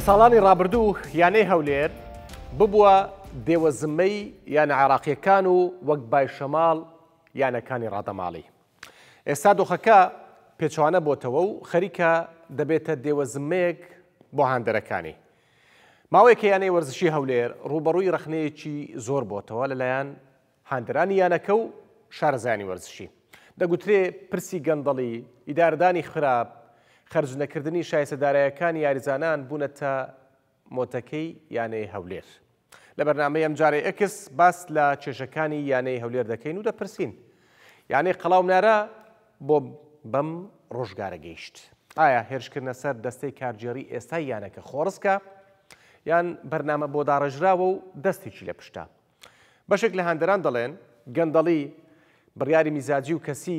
لە ساڵانی ڕابردوو یانەی هەولێر ببووە دێوەزمەی یانە عراقیەکان و وەک باشەماڵ یانەکانی ڕادەماڵی. ئێستا دۆخەکە پێچوانە بۆتەوە و خەریکە دەبێتە دێوەزمەیەک بۆ هاندەرەکانی. ماوەیەکە یانەی وەرزشی هەولێر ڕوبەڕووی رەخنەیەکی زۆر بۆتەوە لەلایەن هاندرانی یانەکە و شارزانی وەرزشی. دەگوترێ پرسی گەندەڵی ئیداردانی خراپ خەرج نەکردنی شایسەدارایەکان یاریزانان بوونە تا مۆتەکەی یانەی هەولێر. لە بەرنمەی ئەم جارێ ئەکس باس لە چێشەکانی یانەی هەولێر دەکەین و دەپرسین. یانەی قەڵاونارە بۆ بەم ڕۆژگارە گەیشت. ئایا هێرشکردنە سەر دەستەی کارجێری ئێستا یانەکە خۆڕستکە یان بەرنامە بۆ داڕژراوە و دەستێکی لە پشتا. بەشێک لە هەندەران دەڵێن گەندەڵی بڕیاری میزاجی و کەسی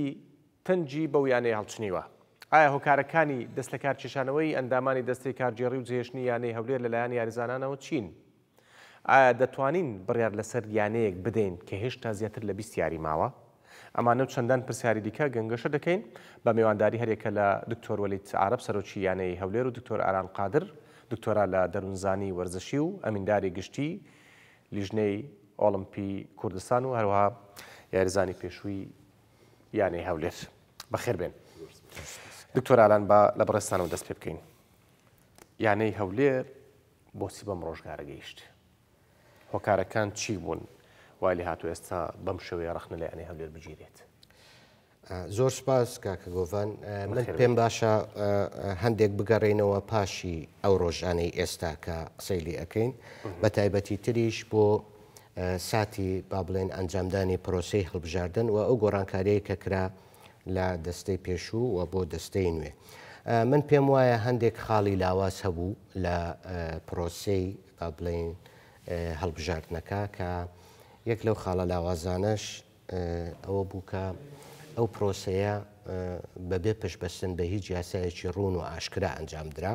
تەنجی بەو یانەی هەڵچنیوە. ئایا هۆکارەکانی دەست لە کارکێشانەوەی ئەندامانی دەستی کارجێڕی و جێشتنی یانەی هەولێر لەلایەن یاریزانانەوە چین ئایا دەتوانین بڕیار لەسەر یانەیەک بدەین کە هێشتا زیاتر لە بیست یاری ماوە ئەمانە چەندان پرسیاری دیکە گەنگەشە دەکەین بە میێوانداری هەرێکە لە دکتۆر وەلیت عرب سەرۆکی یانەی هەولێر و دکتۆر ئاران قادر دکتۆرا لە دەروونزانی وەرزشی و ئەمینداری گشتی لیژنەی ئۆلمپی کوردستان و هەروها یاریزانی پێشووی یانەی هەولێر بەخێر بێن. دکتۆرالان بە لە بەڕستانەوە دەست پێ بکەین یانەی هەولێر بۆسی بەم ڕۆژگارە گەیشت هۆکارەکان چی بوون وای هاتو ئێستا بەم شوەیە ڕخنە لە ئەنی هەولێر بگیرێت زۆر سپاس کاکە گۆڤان من پێم باشە هەندێک بگەڕێنەوە پاشی ئەو ڕۆژانەی ئێستا کە قسەیلی ئەەکەین بە تایبەتی تریش بۆ ساتی با بڵێن ئەنجامدانی پرۆسی هەڵبژاردن و ئەو گۆڕانکاریەیە کە کرا لە دەستەی پێشوو و بۆ دەستەی نوێ. من پێم وایە هەندێک خاڵی لاواز هەبوو لە پرۆسی با بڵین هەڵبژاردنەکە کە یەک لەو خاڵە لاوازانش ئەوە بووکە ئەو پرۆسەیە بەبێ پشبەستن بە هیچ یاسایەکی ڕون و ئاشکرا ئەنجام درا.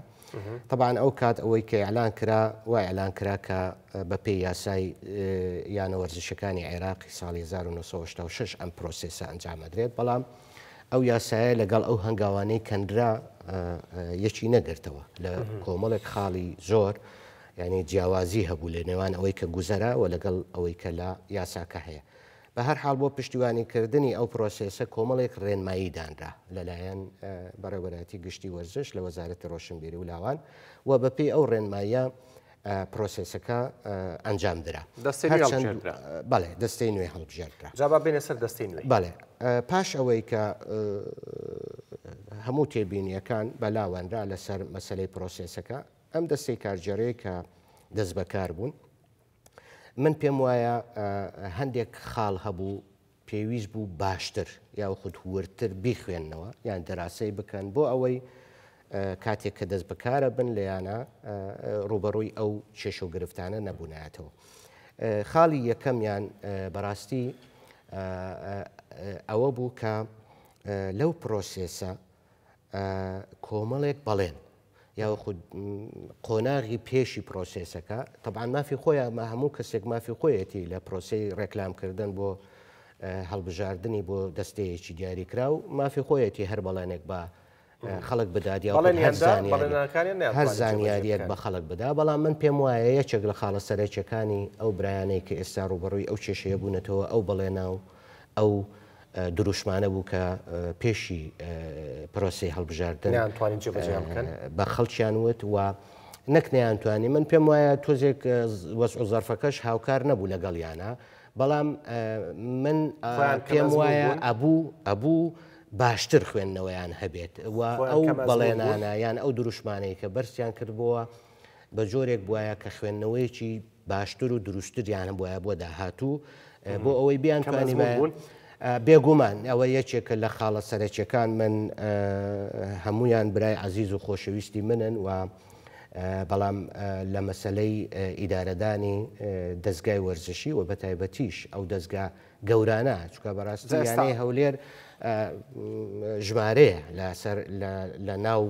طبعاان ئەو کات ئەوەی کە ئەلان کرا وای ئەلان کرا کە بە پێی یاسای یانە وەرزشەکانی عێراقی ساڵی 1996 ئەم پرۆسێسە ئەنجامەدرێت بەڵام ئەو یاسایە لەگەڵ ئەو هەنگاوانەی کەندرا یەکی نەگرتەوە لە کۆمەڵێک خاڵی زۆر یعنی جیاوازی هەبوو لە نێوان ئەوەی کە گوزەرا و لەگەڵ ئەوەی کە لە یاساکە هەیە بە هەر حال بۆ پشتیوانیکردنی ئەو پرۆسێسە کۆمەڵێک ڕێنمایی دانرا لەلایەن بەڕێوەراتی گشتی وەرزش لە وەزارەتی ڕۆشنبیری و لاوان و بەپی ئەو ڕێنمایە پرۆسسەکە ئەنجام درا بەێ دەستەی نوێ هەڵبژێررا جااب بێنە سەر دەستەی نوێ بەێ پاش ئەوەی کە هەموو تێبینیەکان بەلاوەندرا لەسەر مەسلەی پرۆسسەکە ئەم دەستەی کارجێڕەیە کە دەست بەکار بوون من پێم وایە هەندێک خاڵ هەبوو پێویست بوو باشتر یاخود هورتر بیخوێندنەوە یان دەراسەی بکەن بۆ ئەوەی کاتێک کە دەست بەکارە بن لەیانە ڕوبەڕووی ئەو کێش و گرفتانە نەبووناتەوە. خاڵی یەکەمیان بەڕاستی ئەوە بوو کە لەو پرۆسێسە کۆمەڵێک بەڵێن یاوە خود قۆناغی پێشی پرۆسێسەکە تەبان مافی خۆیان مە هەموو کەسێک مافی خۆیەتی لە پرۆسی ڕێکلامکردن بۆ هەڵبژاردننی بۆ دەستەیەکی دیاریکرا و مافی خۆیەتی هەر بەڵێنێک بە خەڵک بدادی هەر زانیاریەک بە خەڵک بدا بەڵام من پێم وایە یەکێک لە خاڵە سەرێکیەکانی ئەو برایانەی کە ئێستا ڕوبڕووی ئەو کێشەیە بوونەتەوە ئەو بەڵێنا و ئەو دروشمانە بوو کە پێشی پرۆسی هەڵبژاردن بە خەڵکییان وت و نەکنیانتوانی من پێم وایە تۆزێک وەس و زەرفەکەش هاوکار نەبوو لەگەڵیانە بەڵام من پێم وایە ئەبوو ئەبوو. باشتر خوێندنەوەیان هەبێت و ئەو بەڵێنانایان ئەو دروشمانەی کە بەرسیان کردبووە بە جۆرێک بواە کە خوێندنەوەیکی باشتر و دروستتریانە بواە بۆ داهاتوو بۆ ئەوەی بیان توانیمان. بێگومان ئەوە یەکێکە لە خاڵە سەرەکیەکان من هەمویان برای عزیز و خۆشەویستی منن و بەڵام لە مەسلەی ئیدارەدانی دەستگای وەرزشی و بەتایبەتیش ئەو دەستگا گەورانە چکە بەڕاستی یانەی هەولێر ژمارەیە لە ناو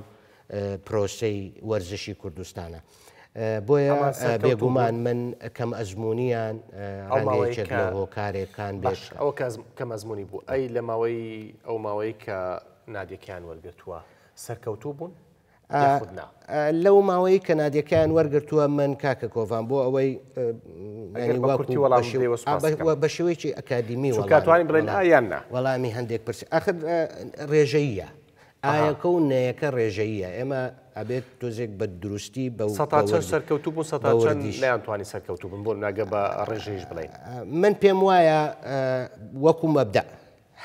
پرۆسەی وەرزشی کوردستانە. بۆیە بێگومان من کەم ئەزمونیان هۆکارێکان باش ئەوە کەم ئەزمونی بوو ئەی لە ماوەی ئەو ماوەی کە نادێکیان وەرگتووە سەرکەوتوو بوون لەو ماوەی کەنادیەکان وەرگتووە من کاکە کۆڤان بۆ ئەوەی بە شێوەیەکی ئەکادمی کاتوانین بڵێن ئایاننا وەڵامی هەندێک پرس ئەخر ڕێژەیە ئایەکە و نەیەکە ڕێژەیە ئێمە ئەبێت تۆزێک بە دروستی بە سەرکەوتو بۆ سەتانیان سەرکەوتو بن بۆ ناگە بە ڕێژەیش بڵین من پێم وایە وەکو مەبدا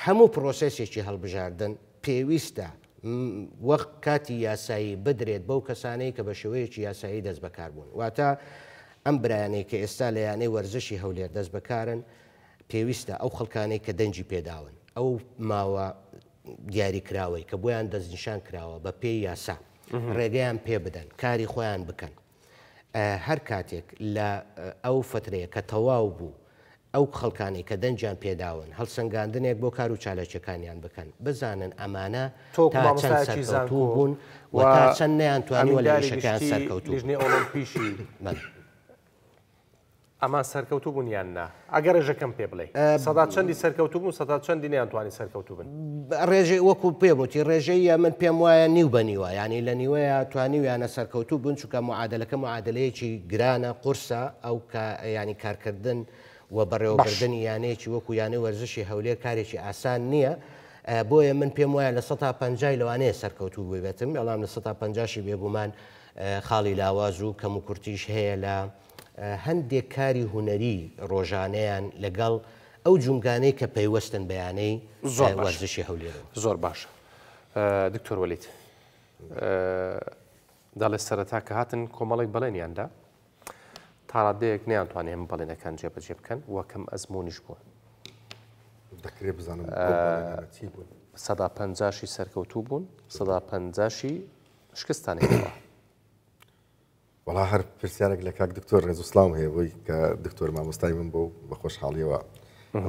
هەموو پرۆسسێکی هەڵبژاردن پێویستە وەخت کاتی یاسایی بدرێت بەو کەسانەی کە بە شێوەیەکی یاسایی دەست بەکاربوون واتە ئەم برایانەی کە ئێستا لە یانەی وەرزشی هەولێر دەست بەکارن پێویستە ئەو خەڵکانەی کە دەنجی پێداون ئەو ماوە دیاریکراوەی کە بۆیان دەستنیشان کراوە بە پێی یاسا ڕێگەیان پێ بدەن کاری خۆیان بکەن هەر کاتێک لە ئەو فترەیە کە تەواو بوو ئەو خەڵکانی کە دەنجیان پێداون هەڵسەنگاندنێک بۆ کار و چالەچەکانیان بکەن بزانن ئەمانە تۆ بوون و تا چەند نیان توانیوە لە شەکان سەرکەوتژنی ئۆلمپیشی من. ئەمان سەرکەوتو بوونیان نا ئەگەر ڕێژەکەم پێ بڵێ سەدا چەندی سەرکەوتو بوون سەدا چەندی نیانتوانی سەرکەوتو بن ڕێژەی وەکو پێبووتی ڕێژەیە من پێم وایە نیو بە نیوە ینی لە نیوەیە توانی ویانە سەرکەوتو بن چکە معادلەکە معادلەیەکی گرانە قورسە ئەو ینی کارکردن. و بەڕێوەبردننی یانەیەکی وەکو یانە وەرزشی هەولێر کارێکی ئاسان نییە بۆیە من پێم وایە لە 150 لەوانەیە سەرکەوتوو بێتم بەڵام لە 150 بێگومان خاڵی لاواز و کەم و کورتیش هەیە لە هەندێک کاری هوەری ڕۆژانەیان لەگەڵ ئەو جونگانەی کە پەیوەستن بەیانەی زۆر وەرزشی هەولێر زۆر باشە دکتۆر وەلیت دەڵێ سەرەتا کە هاتن کۆمەڵێک بەڵێنیاندا تاڕادەیەک نیانتوانێ هەم بەڵێنەکان جێبەجێ بکەن وەکەم ئەزمونیش بوون دەکرێت بزانم سەدا پەنجاشی سەرکەوتوو بوون سەدا پەنجاشی شکستانەوە وەڵا هەر پرسیارێک لە کاک دکتۆر ڕێزوسلام هەیە بۆی کە دکتۆر مامۆستای من بۆ بە خۆشحاڵیەوە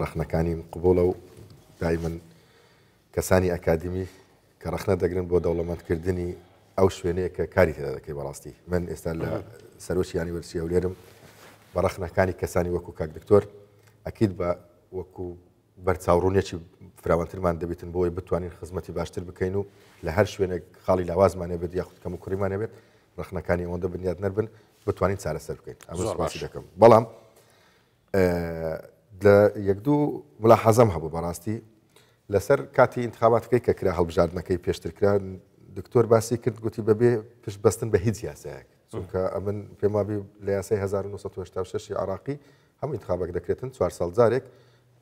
ڕخنەکانی قوبۆڵە و دای من کەسانی ئەکادمی کە ڕخنە دەگرن بۆ دەوڵەمەندکردنی ئەو شوێنەیە کە کاری تێدا دەکەی بەڕاستی من ئێستا لە سەرۆشیانی وەرسی ئەولێرم بەڕخنەکانی کەسانی وەکو کاک دکتۆر ئەکیید بە وەکو بەرچاوڕونێکی فراوانترمان دەبێتن بۆی بتوانین خزمەتی باشتر بکەین و لە هەر شوێنێک خاڵی لاوازمانە بێت یاخود کەم و کوڕیمانە بێت ڕخنەکانی ئەوەندە بنیاد نەربن بتوانین چارەسەر بکەین ئەمەسی دەکەم بەڵام لە یەک دوو وڵا حەزم هەبوو بەڕاستی لەسەر کاتی انتخاباتەکەی کە کرا هەڵبژاردنەکەی پێشترکرا دکتۆر باسی کرد گوتی بەبێ پشت بەستن بە هیچ یاسایەک چونکە ئەمن پێمابی لە یاسای 1996 عراقی هەموو انتخابێک دەکرێتن چوار ساڵ جارێک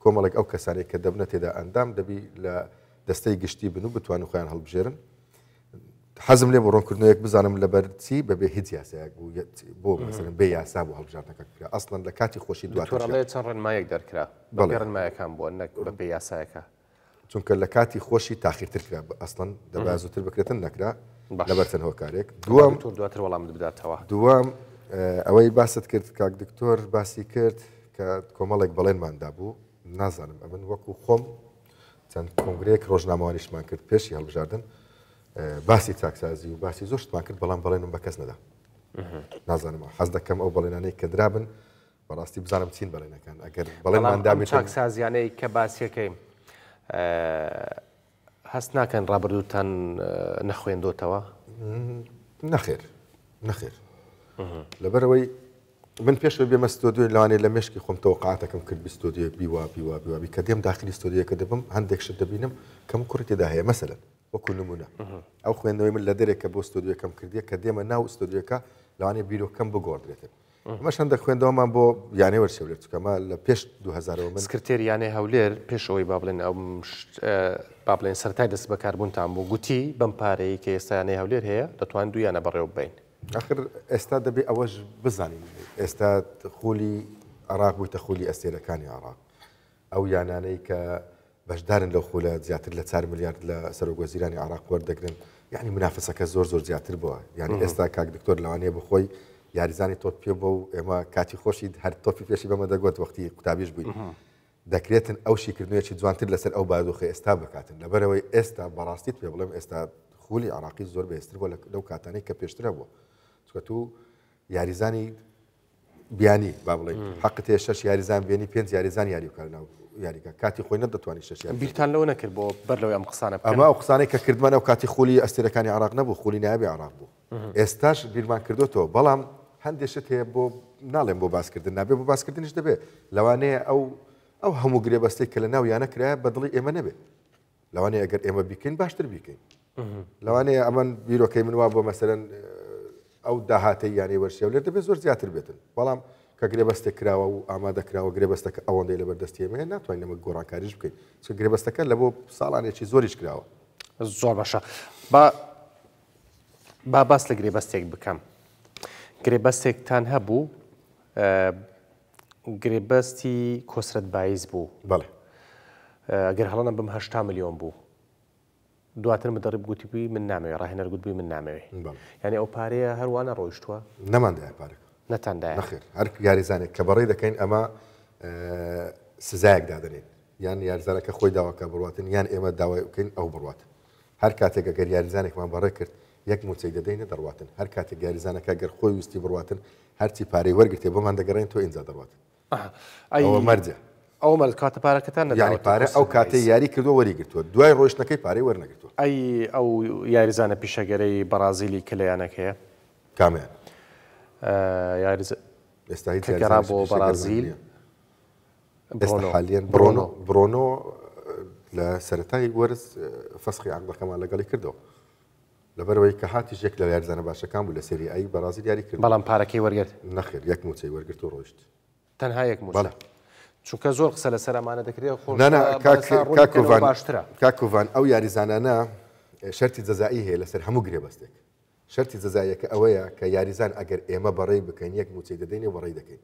کۆمەڵێک ئەو کەسانێک کە دەبنە تێدا ئەندام دەبی لە دەستەی گشتی بن و بتوان خۆیان هەڵبژێرن حەزم لێ بۆ ڕۆنکردنەوەیەک بزانم لە بەرچی بەبێ هیچ یاسایەک بوو بۆ مثلن بێ یاسا بۆ هەڵبژارنەکە ئەسڵند لە کاتی خۆشی دواتڕێ چەند ڕێنمایەک دەرکرا بەڕێنمایەکان بۆ نەک بێ یاسایەکە چونکە لە کاتی خۆشی تاخیرتر کرا ئەسڵند دەبا زووتر بکرێتن نەکرا لەبەرتەن هۆکارێک دوام تۆ دواتر وەڵام بداتەوە دوام ئەوەی باست کرد کاک دکتۆر باسی کرد کە کۆمەڵێک بەڵێنماندا بوو نازانم ئەمن وەکو خۆم چەند کۆنگرێک ڕۆژنامەوانیشمان کرد پێشی هەڵبژاردن باسی تاکسازی و باسی زۆشتمان کرد بەڵام بەڵێنم بە کەس نەدا نازانم حەز دەکەم ئەو بەڵێنانەی کە درابن بەڕاستی بزانم چین بەڵێنەکان ئەگەر بەڵێنماندا چاکسازیانەی کە باسیەکەیم. هەست ناکەن ڕابردووتان نەخوێندۆتەوە نەخێر نەخێر لەبەرەوەی من پێش بێ مەستۆدیو لاوانێ لە مشکی خۆم تەوقعاتەکەم کرد بیستۆدیو بیوا بیوا بیوابی کە دێم داخلی ستۆدیەکە دەبم هەندێکشت دەبینم کەم کوڕێتیدا هەیە مەسەرن وەکو نمونە ئەو خوێندنەوەی من لە دەرێکە بۆ ستۆدیەکەم کردیە کە دێمە ناو ستۆدیەکە لاوانێ بیرۆکەم بگۆڕدرێتن مەش هەندە خوێندەوەمان بۆ یانێ وەرسێولێت چکەمە لە پێش 2000 سکرتێریانێ هەولێر پێشەوەی با بڵێن با بڵێن سەرای دەست بەکاربوونتان بۆ گوتی بەم پارەیە کە ئێستایانەی هەولێر هەیە دەتوان دویانە بەڕێو بین. آخر ئێستا دەبێ ئەوەش بزانین ئێستا خولی عراق بوویتە خولی ئەستێرەکانی عراق ئەو یانانەی کە بەشدارن لەو خولە زیاتر لە 4 میلیارد لە سەرۆگۆزیرانی عراق وەردەگرن یعنی منافسەکە زۆر زۆر زیاتر بووە یعنی ئێستا کاک دکتۆر لەوانەیە بخۆی یاریزانی تۆ پێ بۆ و ئێمە کاتی خۆشی هەر تۆپی پێشی بەمە دەگوت وەختی قوتابیش بووین دەکرێتن ئەو شیکردنوێکی جوانتر لەسەر ئەو بادوخی ئێستا بکاتن لەبەرەوەی ئێستا بەڕاستیت پێ بڵێم ئێستا خولی عراقی زۆر بەێستتر بۆ لەو کاتانی کە پێشترە بوو چکە تو یاریزانی بیانی با بڵێ حق تێ شش یاریزان بێنی پێنج یاریزان یاریکارناو یاریکە کاتی خۆی نەدەتوانانی شش بیرتان لەو نەکرد بۆ بەر لەوەی ئەم قسانە ئەمە ئەو قسانەی کە کردمانە و کاتی خولی ئەستێرەکانی عراق نەبوو خولی نابی عراق بوو ئێستاش بیرمان کردوەوە بەڵام هەندێشت هەیە بۆ ناڵێن بۆ باسکردن نابێ بۆ باسکردنش دەبێت لەوانەیە ئەو ئەو هەموو گرێبەستی کە لە ناو یانە کرایە بەدڵی ئێمە نەبێت لەوانەیە ئەگەر ئێمە بیکەین باشتر بیکەین لەوانەیە ئەمە بیرۆکەی منوا بۆ مەسەرەن ئەو داهاتەی یانەی وەرشە لێت دەبێت زۆر زیاتر بێتن بەڵام کە گرێبەستێک کراوە و ئامادەکراوە گرێبەستەکە ئەوەندەی لە بەردەستی ئێمە ناتوانین ئەمە گۆڕانکاریش بکەین چ گرێبەستەکە لە بۆ ساڵانێکی زۆریش کراوە زۆر باشە با باس لە گرێبەستێک بکەم گرێبەستێکتان هەبوو گرێبەستی کۆسرەت بایز بوو بڵێ ئەگەر هەڵەنە بم هشتا ملیۆن بوو دواتر مدەڕب گوتیبووی من نامەوێ ڕاهێنەر گوتبووی من نامەوێ یعنی ئەو پارەیە هەروانە ڕۆیشتووە نەماندای پارک نەتاندا نخیر هەر یاریزانێک کە بەڕێ دەکەین ئەمە سزایەک دادنێت یان یاریزانەکە خۆی داواکە بڕاتن یان ئێمە داوای بکەین ئەو بڕات هەر کاتێک ئەگەر یاریزانێکمان بەڕێ کرد یەک موچەی دەدەینە دەڕاتن هەر کاتێک گاریزانەکە گەر خۆی وستی بڕاتن هەرچی پارەی وەرگرتێ بۆمان دەگەڕێن تۆ ئینجا دەڕاتن مەرجە ئەو مەل کاتە پارەکەتان نەدانی پارە ئەو کاتەی یاری کردو وەریگرتووە دوای ڕۆشتەکەی پارەی وەرنەگرتووە ئەی ئەو یاریزانە پیشەگەرەی بەرازیلی کلەیانەکەیە کامیان ئێستا بۆ بەرازیل حالێن برۆنۆ برۆنۆ لە سەتای وەرز فەسخی عقدەکەمان لەگەڵی کردەوە لەبەرەوەی کە هاتی ژێک لە یارزانە باشەکان بوو لە سری ئەی بەرازیل یاری کرد بەڵام پارەکەی وەرگرت نەخیر یەک موچەی وەرگرت و ڕۆشت تەنها یەک موچە چونکە زۆر قسە لە سەرمانە دەکرێت خۆ باشترە کاکوڤان ئەو یاریزانانە شەری جەزایی هەیە لەسەر هەموو گرێبەستێک شەری جەزایەکە ئەوەیە کە یاریزان ئەگەر ئێمە بەڕێی بکەین یەک موچەی دەدەین و بەڕێی دەکەین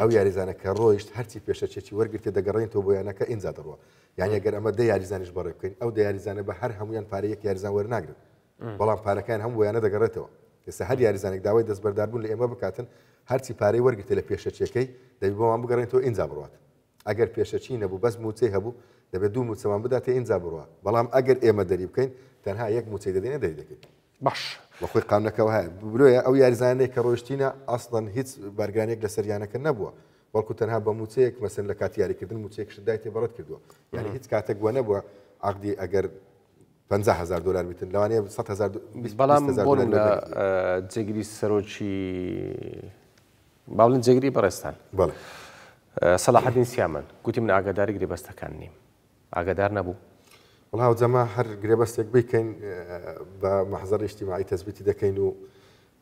ئەو یاریزانە کە ڕۆیشت هەرچی پێشەچێکی وەرگرتێ دەگەڕین تۆ بۆیانەکە ئینجا دەڕوە یانە گەر ئەمە دە یاریزانش بەڕێ بکەین ئەو دە یاریزانە بە هەر هەمویان پارەیەک یاریزان وەرناگرن بەڵام پارەکان هەم ویانە دەگەڕێتەوە ئێستا هەر یاریزانێک داوای دەستبەرداربوون لە ئێمە بکاتن هەرچی پارەی وەرگتە لە پێشەچیەکەی دەبی بۆمان بگەڕێنەوە ئینجا بڕات ئەگەر پێشەچی نەبوو بەس موچەی هەبوو دەبێت دوو موچەمان بداتێ ئینجا بڕوە بەڵام ئەگەر ئێمە دەری بکەین تەنها یەک موچەی دەدەێنە دەری دەکەین باش بەخۆی قامنەکەەوە هەیە بروە ئەو یاریزانەیە کە ڕۆشتینە ئەسڵەن هیچ بەرگانێک لە سەریانەکە نەبووە بەڵکو تەنها بە موچەیەک مەسن لە کات یاریکردن موچێک شدایتی بەڕەت کردووە یعنی هیچ کاتەک وە نەبووە عقدی ئەگەر 50000 دلار بتن لەوانەیە 100000 سروشي بابلن سەرۆکی برستان جێگیری صلاح الدين سيامن قلت من ئاگاداری گرێبەستەکان نیم ئاگادار نەبوو وڵاو جەما هەر گرێبەستێک بیکەین اه، بە مەحزەر شتیماعی تەزبیتی دەکەین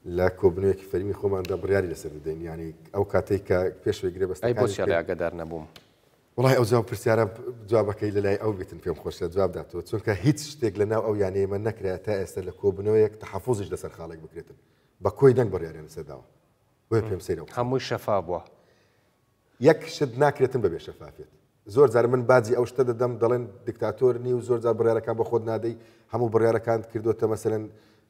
لا لە كفريمي فەرمی خۆماندا برياري لەسەر بدەین ینی ئەو کاتێک کە پێشوی گرێبەست اي بۆ على ئاگادار نبو وڵی ئەو جواب پرسیارە جوابەکەی لەلای ئەو بێتن پێم خۆشە جواب داتەوە چونکە هیچ شتێک لە ناو ئەو یانەیەمە نکرێت تا ئێستا لە کۆبنەوەیەک تحفزش لەسەر خاڵێک بکرێتن بە کۆی دەنگ بڕیارێنە سەداوە بۆ پێم سەرەوە هەمووی شەفا بووە یەک شت ناکرێتن بەبێ شەفافێت زۆر جار من بازی ئەو شتە دەدەم دەڵێن دیکتاتۆر نی و زۆر جار بڕیارەکان بە خۆت نادەی هەموو بڕیارەکان کردوتە مەسەرەن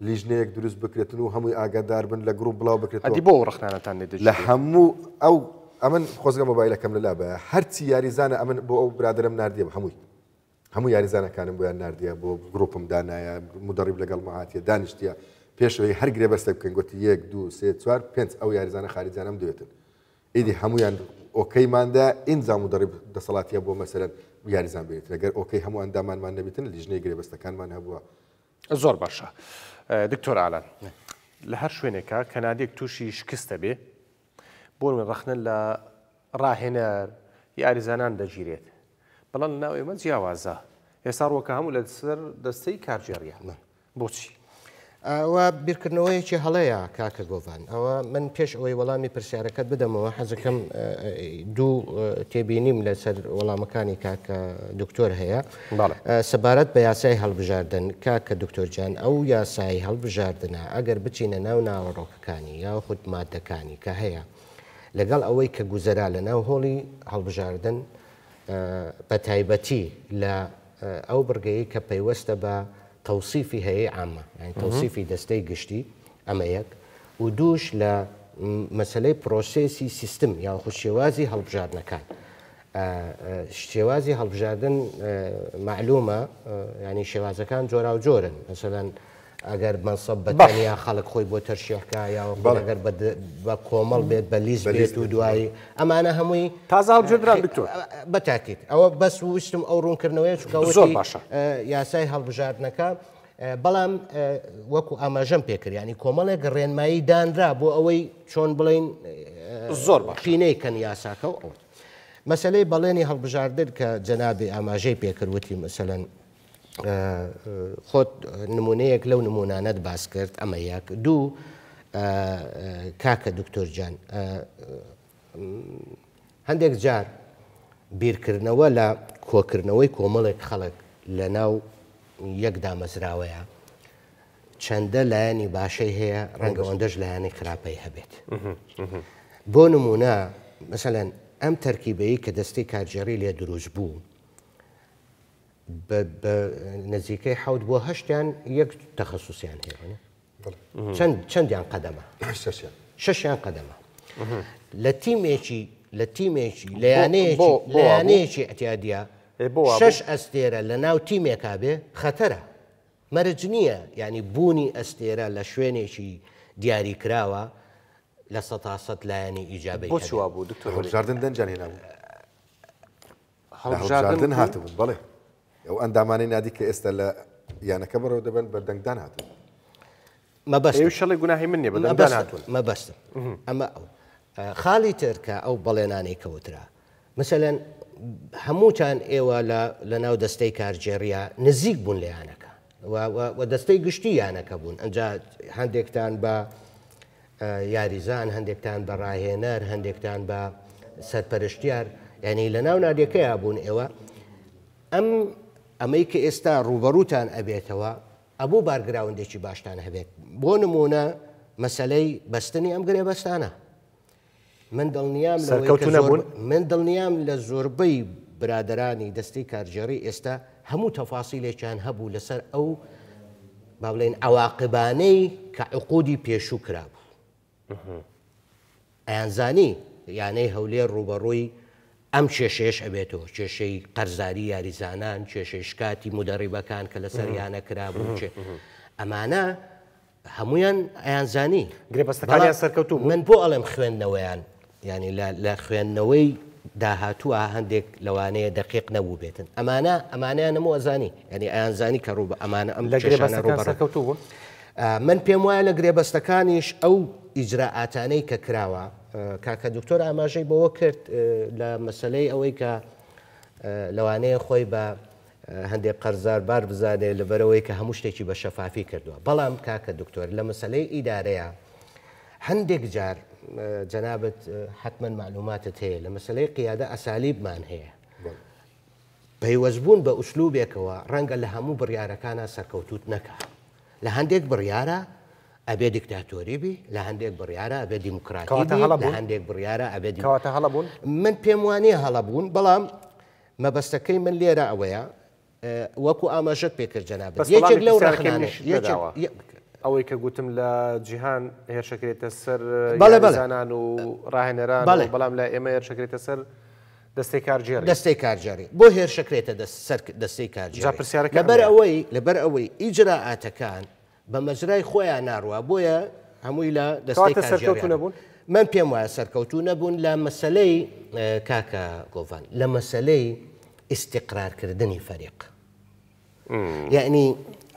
لیژنەیەک دروست بکرێتن و هەمووی ئاگادار بن لە گرروپ بڵاو بکرێت دی بۆ ڕخنانەتان لە هەموو ئەو ئەمن خۆزگە مۆبایلەکەم لەلا بە هەرچی یاریزانە ئەمن بۆ ئەو برادرم نردیم هەمووی هەموو یاریزانەکانم بۆیان نردە بۆ گرروپم دانایە مدەڕیب لەگەڵ مەهاتیە دانیشتە پێشەوەی هەرگێ بەستە بکەن گوتی یەک دو سێ چوار پێنج ئەو یاریزانە خارجانم دوێتن ئیدی هەمویان ئۆکەیماندا ئینجا مدەڕیب دەسەڵاتیە بۆ مەسەرەن یاریزان بێت لەگەر ئۆکەی هەمووان دامانمان نەبیتن لیژنەی گرێبەستەکانمان هەبووە زۆر باشە دکتۆر ئالان لە هەر شوێنێکە کەنادێک تووشی شکستە بێ من بۆن ڕخنن يا ڕاهێنەر دجيريت دەگیرێت بەڵام ما ئێمە جیاوازە ئێستا ڕۆکە هەموو لە سەر دەستەی کارژێریان بۆچی ئەوە بیرکردنەوەیەکی هەڵەیە کاکە گۆڤان او من پێش ئەوەی وەڵامی پرسیارەکەت بدەمەوە حەزەکەم اه، دوو تێبینیم لەسەر وەڵامەکانی کاکە دکتۆر هەیە اه، سەبارەت بە یاسای هەڵبژاردن کاکە دکتۆرجان ئەو یاسایی هەڵبژاردنە ئەگەر بچینە ناو ناوەڕۆکەکانی یاخود مادەکانی کە هەیە. لەگەڵ ئەوەی کە گوزەرا لە ناو هۆڵی هەڵبژاردن بە تایبەتی لە ئەو بگەی کە پەیوەستە بە تەوسیفی هەیە ئامە تەوسیفی دەستەی گشتی ئەمە یەک و دووش لە مەسلەی پرۆسسی سیستم یا خوشێوازی هەڵبژاردنەکان. شێوازی هەڵبژاردن معلومە ینی شێوازەکان جۆرا و جۆرن مثلەن ئەگەر مەسەب بەتانیا خەڵک خۆی بۆ تەرشیحکایەوەگەر بە کۆمەڵ بێت بە لیز بێت و دوایی ئەمانە هەمووی تازاڵ جدران دکتۆر بەتاکیت ئەوە بەس وشتم ئەو ڕوونکردنەوەی چکەوە زۆر باشە یاسای هەڵبژاردنەکە. بەڵام وەکو ئاماژەم پێکردیانی کۆمەڵێک ڕێنمایی دانرا بۆ ئەوەی چۆن بڵین زۆر باشینەی کەن یاساکە و ئەوت. مەسلەی بەڵێنی هەڵبژاردن کە جەنابی ئاماژەی پێکردوتی مثلەن خۆت نمونەیەک لەو نمونانەت باس کرد ئەمە یەک دوو کاکە دکتۆرجان هەندێک جار بیرکردنەوە لە کۆکردنەوەی کۆمەڵێک خەڵک لە ناو یەک دامەزراوەیە چەندە لایەنی باشەی هەیە ڕەنگەوەندەش لایەنی خراپەی هەبێت بۆ نمونە مثلەن ئەم تەرکیبەیە کە دەستی کارجێری لێ دروست بوو نزیکەی حوت بۆ هەشتیان یەک تەخصوسیان هێڕێ چەندیان قەدەمە شەشیان قەدەمە لە تیمێکی لە تیمێکی لەیانەیەکی ئەتیادە شش ئەستێرە لە ناو تیمێکا بێ خەتەرە مەرج نییە ینی بوونی ئەستێرە لە شوێنێکی دیاری کراوە لە سە لایەنی ئیجابی بۆ چوا بوو دکتۆردن دەنجانی نام هەڵژاردن هاتبوون بڵێ ئەو ئەندامانەی نادی کە ئێستا لە یانەکە بڕەوە دەبن بەردەنگدان هاتون مەبەشڵی گوناهی منێ بەدەنگدان مەبەستن ئەمە ئەو خاڵی ترکە ئەو بەڵێنانی کەوترا مثلەن هەمووچان ئێوە لە ناو دەستەی کارجێریا نزیک بوون لە یانەکە دەستەی گشتی یانەکە بوون ئەجا هەندێکتان بە یاریزان هەندێکتان بە ڕاهێنەر هەندێکتان بە سەرپەرشتیار ینی لە ناو نادەکەی بوون ئێوە ئەم ئەمەی کە ئێستا ڕوبەروتان ئەبێتەوە ئەبوو بارگراوندێکی باشتان هەبێت بۆ نمونە مەسلەی بەستنی ئەم گرێ بەستانە من دڵنیام من دڵنیام لە زۆربەی برادرانی دەستی کارجێڕی ئێستا هەموو تەفاسیلێکیان هەبوو لەسەر ئەو با بڵێن ئەواقبانەی کە عقودی پێشوو کرابوو ئەیانزانی یانەی هەولێر ڕوبەڕووی ئەم کێشێش ئەبێتەوە کێشەی قەرزاری یاریزانان کێشەی شکاتی مدەڕیبەکان کە لەسەر یانە کرابوو ئەمانە هەمویان ئەیانزانی گرێبەستەکانیان سەرکەوتو من بۆ ئەڵێم خوێندنەوەیان ینی لە خوێندنەوەی داهاتووە هەندێک لەوانەیە دقیق نەبوو بێتن ئەمانە ئەمانیان نەمە ئەزانی ینی ئەیانزانی کە ڕوو ئەمانە ئەم لە گرێبەستەکەوتو من پێم وایە لە گرێبەستەکانیش ئەو ئیجراعاتانەی کە کراوە کاکە دکتۆر ئاماژەی بەوە کرد لە مەسلەی ئەوەی کە لەوانەیە خۆی بە هەندێک قەرزاربار بزانێ لەبەرەوەی کە هەموو شتێکی بە شەفافی کردووە بەڵام کاکە دکتۆر لە مەسلەی ئیدارەیە هەندێک جار جەنابەت حتمما معلوماتت هەیە لە مەسلەی قیادە ئەسالیبمان هەیە پەیوەزبوون بە ئوسلوبێکەوە ڕەنگە لە هەموو بڕیارەکانە سەرکەوتوت نەکە لە هەندێک بڕیارە بي لا بی بريارة أبي ديمقراطي بي لا لە بريارة أبي كواتا هلبون من پێم وانێ هەڵەبوون بەڵام مەبەستەکەی من لێرە ئەوەیە وەکو ئاماژەت پێکرد جناب یەکێک لەو ئەوەی کە گوتم لە جیهان هێرشەکرێتە سەر بەڵێزانان و ڕاهێنەران بەڵام لە ئێمە هێرشەکرێتە سەر دەستی کارجیێر دەستی کارجاری بۆ هێرشەکرێتە دەستی کارجیار پرسیارەکە لبر أوي لبر أوي إجراءات كان بە مەزرای خۆیان ناڕوە بۆیە هەمووی لە دەستی نەبوون من پێم وایە سەرکەوتو نەبوون لە مەسلەی اه، کاکە گۆڤان لە استقرار ئیسیقرارکردنی فەریق یعنی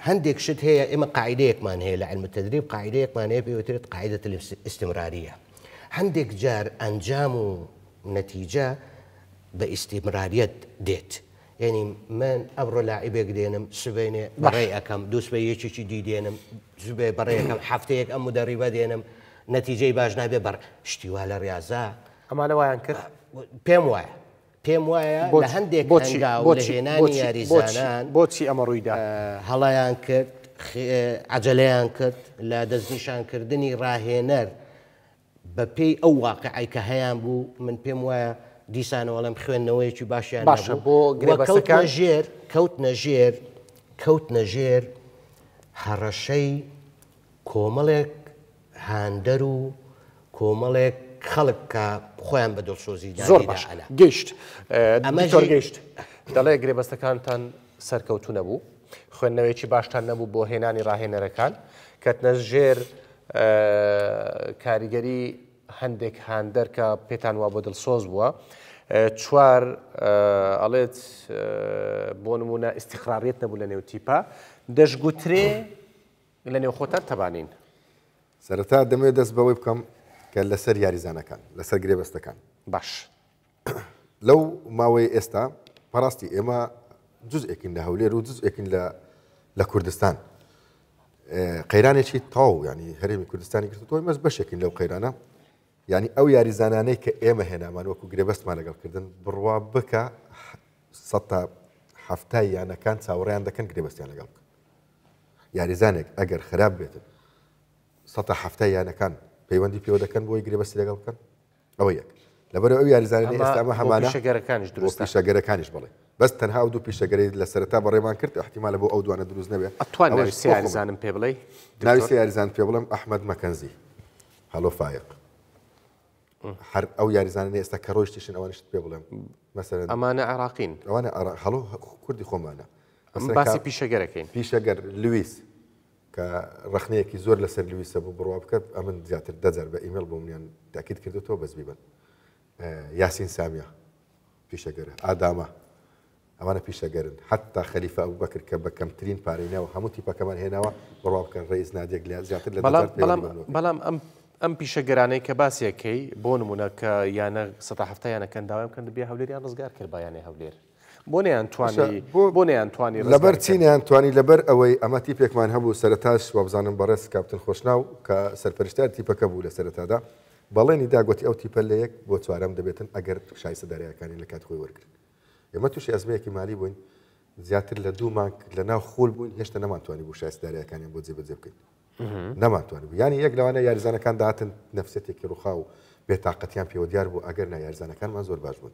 شد شت اما قاعده قاعدەیەکمان هي لعلم التدريب تدریب قاعدەیەکمان هي پێوترێت قاعده الاستمراريه هەندێک جار انجام و باستمراريه ديت يعني من ئەمڕۆ لاعیبێک دێنم سبێنێ بەڕێ ئەەکەم دووسبە یەکێکی دی دێنم زبێ بەڕێەکەم هەفتەیەک ئەم دەریبە دێنم نەتیجەی باش نابێ بەر شتیوا لە ڕاضا ئەمانە وایان کرد پێم وایە پێم وایە بۆ هەندێک بۆچێنانی یاریزانان بۆچی ئەمە ڕوویدا هەڵیان آه، کرد آه، عجلەیان کرد لە دەستنیشانکردنی ڕاهێنەر بە پێی ئەو واقع ئایکە هەیان من بيم وایە دیسانەوەڵم خوێندنەوەیکی باشیان باشە بۆ گرێبەکان ژێر کەوت نەژێر کەوت نەژێر هەڕەشەی کۆمەڵێک هاندەر و کۆمەڵێک خەڵک کە خۆیان بە دڵسۆزی زۆر باشە گەشت ئەمەۆر گەشت دەڵێ گرێبەستەکانتان سەرکەوتو نەبوو خوێندنەوەیکی باشتان نەبوو بۆ هێنانی ڕاهێنەرەکان کەتنە ژێر کاریگەری هەندێک هەندەر کە پێتان وا بۆ دڵسۆز بووە چوار ئەڵێت بۆ نمونە استیقرارێت نەبوو لە نێوتیپا دەشگوترێ لە نێو خۆتان تەبانین سەرەتا دەمەوێت دەست بەوەی بکەم کە لەسەر یاریزانەکان لەسەر گرێبەستەکان باش لەو ماوەی ئێستا پەڕاستی ئێمە جزئێکین لە هەولێر و جزئێکین لە کوردستان قەیرانێکی تاو ینی هەرێمی کوردستانی کردەوەی مەز بەشێکین لەو قەیرانە ینی ئەو یاریزانانەی کە ئێمە هێنامان وەکو گرێبەستمان لەگەڵکردن بڕوا بکە هەفتای یانەکان چاوەڕیان دەکەن گرێبەستیان لەگەڵ یاریزانێک ئەگەر خراپ بێتن هەفتای یانەکان پەیوەندی پێوە دەکەن بۆی گرێبەستی لەگەڵ بکەن ئەوە یەک لەبەر ئەو یاریزانانی ئێستامە هەمانە شگەرەکانش درست شەگەرەکانیش بڵێ بەس تەنها و دوو پیشەگەری لە سەرتا بەڕێمان کرد احتیمالە بۆ ئەو دوانە دروست نەبێت ئەتوان یاریزانم پێ بڵێ ناویستی یاریزان پێ بڵم ئەحمد مەکەنزی هەلۆ فایق هەر ئەو یاریزانانی ئێستا کە ڕۆیشتیشن ئەوانشت پێ بڵێم مەسەر ئەمانە عراقین ئەوانە هەڵو کوردی خۆمانە باسی پیشەگەرەکەین پیشەگەر لویس کە ڕخنەیەکی زۆر لەسەر لویسە بوو بڕوا بکات ئەمن زیاتر دەزار بە ئیمەل بۆمنیان تاکیت کردوەوە بەزبی بن یاسین سامیا پیشەگەرە ئادامە ئەمانە پیشەگەرن حتا خەلیفە ئەو بکر کە بە کەمترین پارینەوە هەموو تیپەکەمان هێناوە بڕوا بکەن ڕێز نادێک لە زیاتر لە بەڵام ئەم ئەم پیشەگەرانەی کە باسیەکەی بۆ نمونە کە یانە سەهفتا یانەکەن داوام کەند بێ هەولێریان ڕزگار کرد بەیانێ هەولێر بۆنیان توانی بۆنیان توانی لەبەر چینیان توانی لەبەر ئەوەی ئەمە تیپێکمان هەبوو سەرتاش وابزانم بەڕێز کاپتن خۆشناو کە سەرپەرشتار تیپەکە بوو لە سەرتادا بەڵێنی داگوتی ئەو تیپە لە یەک بۆ چوارم دەبێتن ئەگەر شایسە دەریەکانی لە کات خۆی وەرگن ئێمە توش ئەزمەیەکی مالی بووین زیاتر لە دوو مانک لە ناو خۆل بوون هێشتا نەمانتوانی بوو شایستداریەکانیان بۆ جێبەجێ بکەین نەماتوان ینی یەک لەوانە یاریزانەکان داهاتن نفسێتێکی ڕوخا و بێتاقەتیان پێوە دیار بوو ئەگەر نا یاریزانەکانمان زۆر باش بوون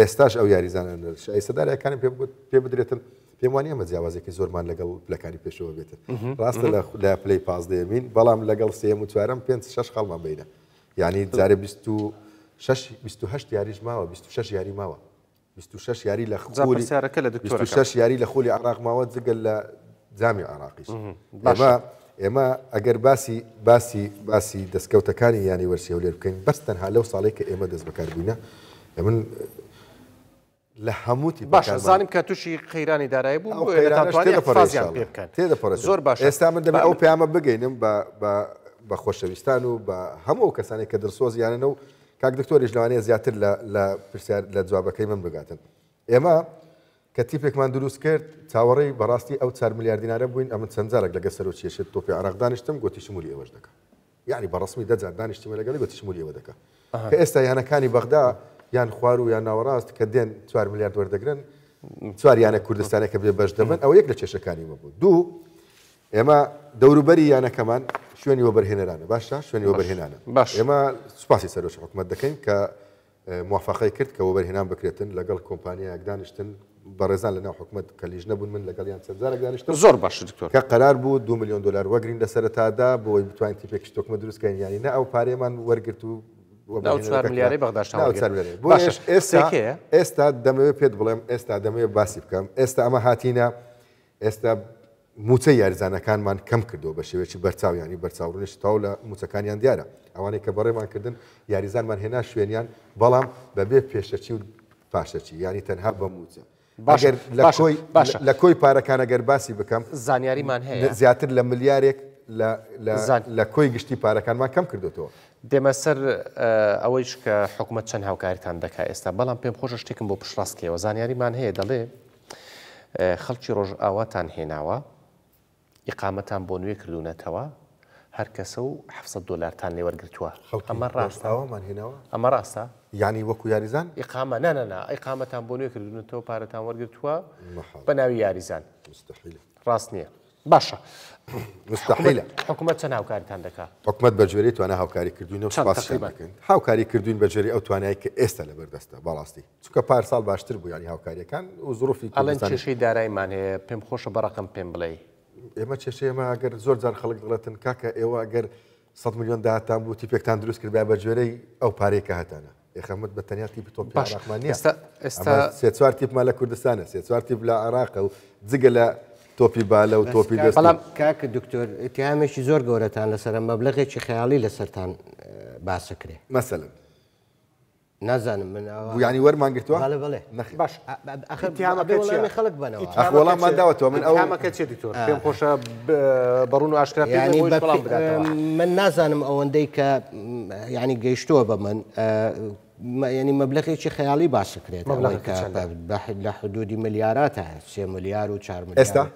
ئێستاش ئەو یاریزانان ئێستادارەکانم پێ بدرێتن پێم وانی ئەمە جیاوازێکی زۆرمان لەگەڵ پلەکانی پێشەوە بێتن ڕاستە لە خدا پلی پازدەمین بەڵام لەگەڵ سێم و چوارم پێ شش خاڵمان بینە ینی جارێ 26 یاریش ماوە 26 یاری ماوە 26 یاری لە خۆلیسیارەکە لە 26 یاری لە خۆلی عراق ماوە جگەل لە جامی عراقیش باشە ئێمە ئەگەر باسی باسی باسی دەستکەوتەکانی یانی وەرسی هەولێر بکەین بەس تەنها لەو ساڵێک کە ئێمە دەست بەکار بووینە من لە هەمووتی باش زانم کە تووشی خەیرانی دارایی بوو زۆر باش ئێستا من دەمە ئەو پیامە بگەینم بە خۆشەویستان و بە هەموو کەسانێک کە دەسۆزیانەوە و کاک دکتۆریش لەوانەیە زیاتر لە پرسیار لە جوابەکەی من بگاتن ئێمە کە تیپێکمان دروست کرد چاوەڕی بەڕاستی ئەو 4 میلیارد دیناە بووین ئەمە چەندجارێک لەگە سەر و چێشت تۆپی عراقدانشتم گوتی شمولی ئەوەش دەکە یعنی بەڕسمی دەجار دانیشتیمە لەگەڵی گوتی شمولی ئەوە دەکە کە ئێستا یانەکانی بەغدا یان خوار و یان ناوەڕاست کە دێن 4 میلیارد وەردەگرن چواریانە کوردستانێکە بێ بەش دەبن ئەو یەک لە چێشەکانی مە بوو دوو ئێمە دەوروبەری یانەکەمان شوێنی وەبەرهێنەرانە باشە شوێنی وەبەرهێنانە باش ئێمە سوپاسی سەرۆش حکوومەت دەکەین کە موافقی کرد کە وەبەرهێنان بکرێتن لەگەڵ کۆمپانیایەک دانیشتن بەڕێزان لەناو حکومت کەلیژ نەبوون من لەگەڵیان چەندزارە دانیشتم زۆر باش دکتۆر کە قرار بوو دو میلیۆن دلار وەگرین لە سەرتادا بۆی بتوانین تیپێکش تۆکمە دروستکەین یانی نە ئەو پارێمان وەرگرت و ئێستا دەمەوێت پێت بڵێم ئێستا دەمەوێت باسی بکەم ئێستا ئەمە هاتیە ئێستا موچە یاریزانەکانمان کەم کردو بە شێوێکی بەرچاویانی بەرچاوڕێش تاو لە موچەکانیان دیارە ئەوانەی کە بەڕێمان کردن یاریزانمان هێنا شوێنیان بەڵام بەبێ پێشەچی و پاشەچی یانی تەنها بە موچە. باشر لە کۆی پارەکانە گەر باسی بکەم زانیاریمان هەیە زیاتر لە ملیارێک لە کۆی گشتی پارەکانمان کەم کردوەوە. دێمە سەر ئەوەیش کە حکوومەت چەند هاوکارتان دەکا ئێستا بەڵام پێم خۆشە شتێکم بۆ پشڕاستکەوە زانیاریمان هەیە دەڵێ خەڵکی ڕۆژ ئاواتان هێناوە ئیقامەتان بۆ نوێ کردوونەتەوە هەر کەسە و 700 دلارتان لێوەرگتووە ئەمە ڕاستاوەمان هێنەوە ئەمە ڕاستە ینی وەکو یاریزان ئقامە نەنەنا ئەیقامەتان بۆ نوێکردونەوە پارەتان وەرگتووە بە ناوی یاریزان ڕاست نییە باشە مستحیلە حکوومەت چەند هاوکاریتان دەکا حکوومەت بەجێری توانە هاوکاری کردوینەوە سپاسکەین هاوکاری کردوین بەجێری ئەو توانایی کە ئێستا لە بەردەستە بەڵاستی چکە پار ساڵ باشتر بوو ینی هاوکاریەکان و زروفی ئەڵەن چێشەی دارایمان هەیە پێم خۆشە بەڕقم پێم بڵێ ئێمە چێشەیەمە ئەگەر زۆر جار خەڵک دڵێتن کاکە ئێوە ئەگەر 100 میلیۆن داهاتان بوو تیپێکتان دروست کرد بە بەجێرەی ئەو پارێکە هەتانە یخەمت بە تەنیا تیپ تۆ پاشمانیا سێ چوار تیپ مالە کوردستانە عراق أو تیپ توبي بالا و جگە لە تۆپی بالە و تۆپی دەست بەڵام کاکە دکتۆر تیامێکی زۆر گەورەتان لەسەر مەبلغێکی خەیاڵی لەسەران اه، باسەکرێ مەسەلم نازانم من بنا اخ والله ما داوەەوە من ئەوەکە چێ دکتۆر پێم خۆشە بەڕون يعني ئاشکرا من نزن او کە يعني گەیشتووە بە من اه، يعني شي خيالي باش كريت مبلغ لا حدود مليارات هست سه ملیار و 4 مليار استا؟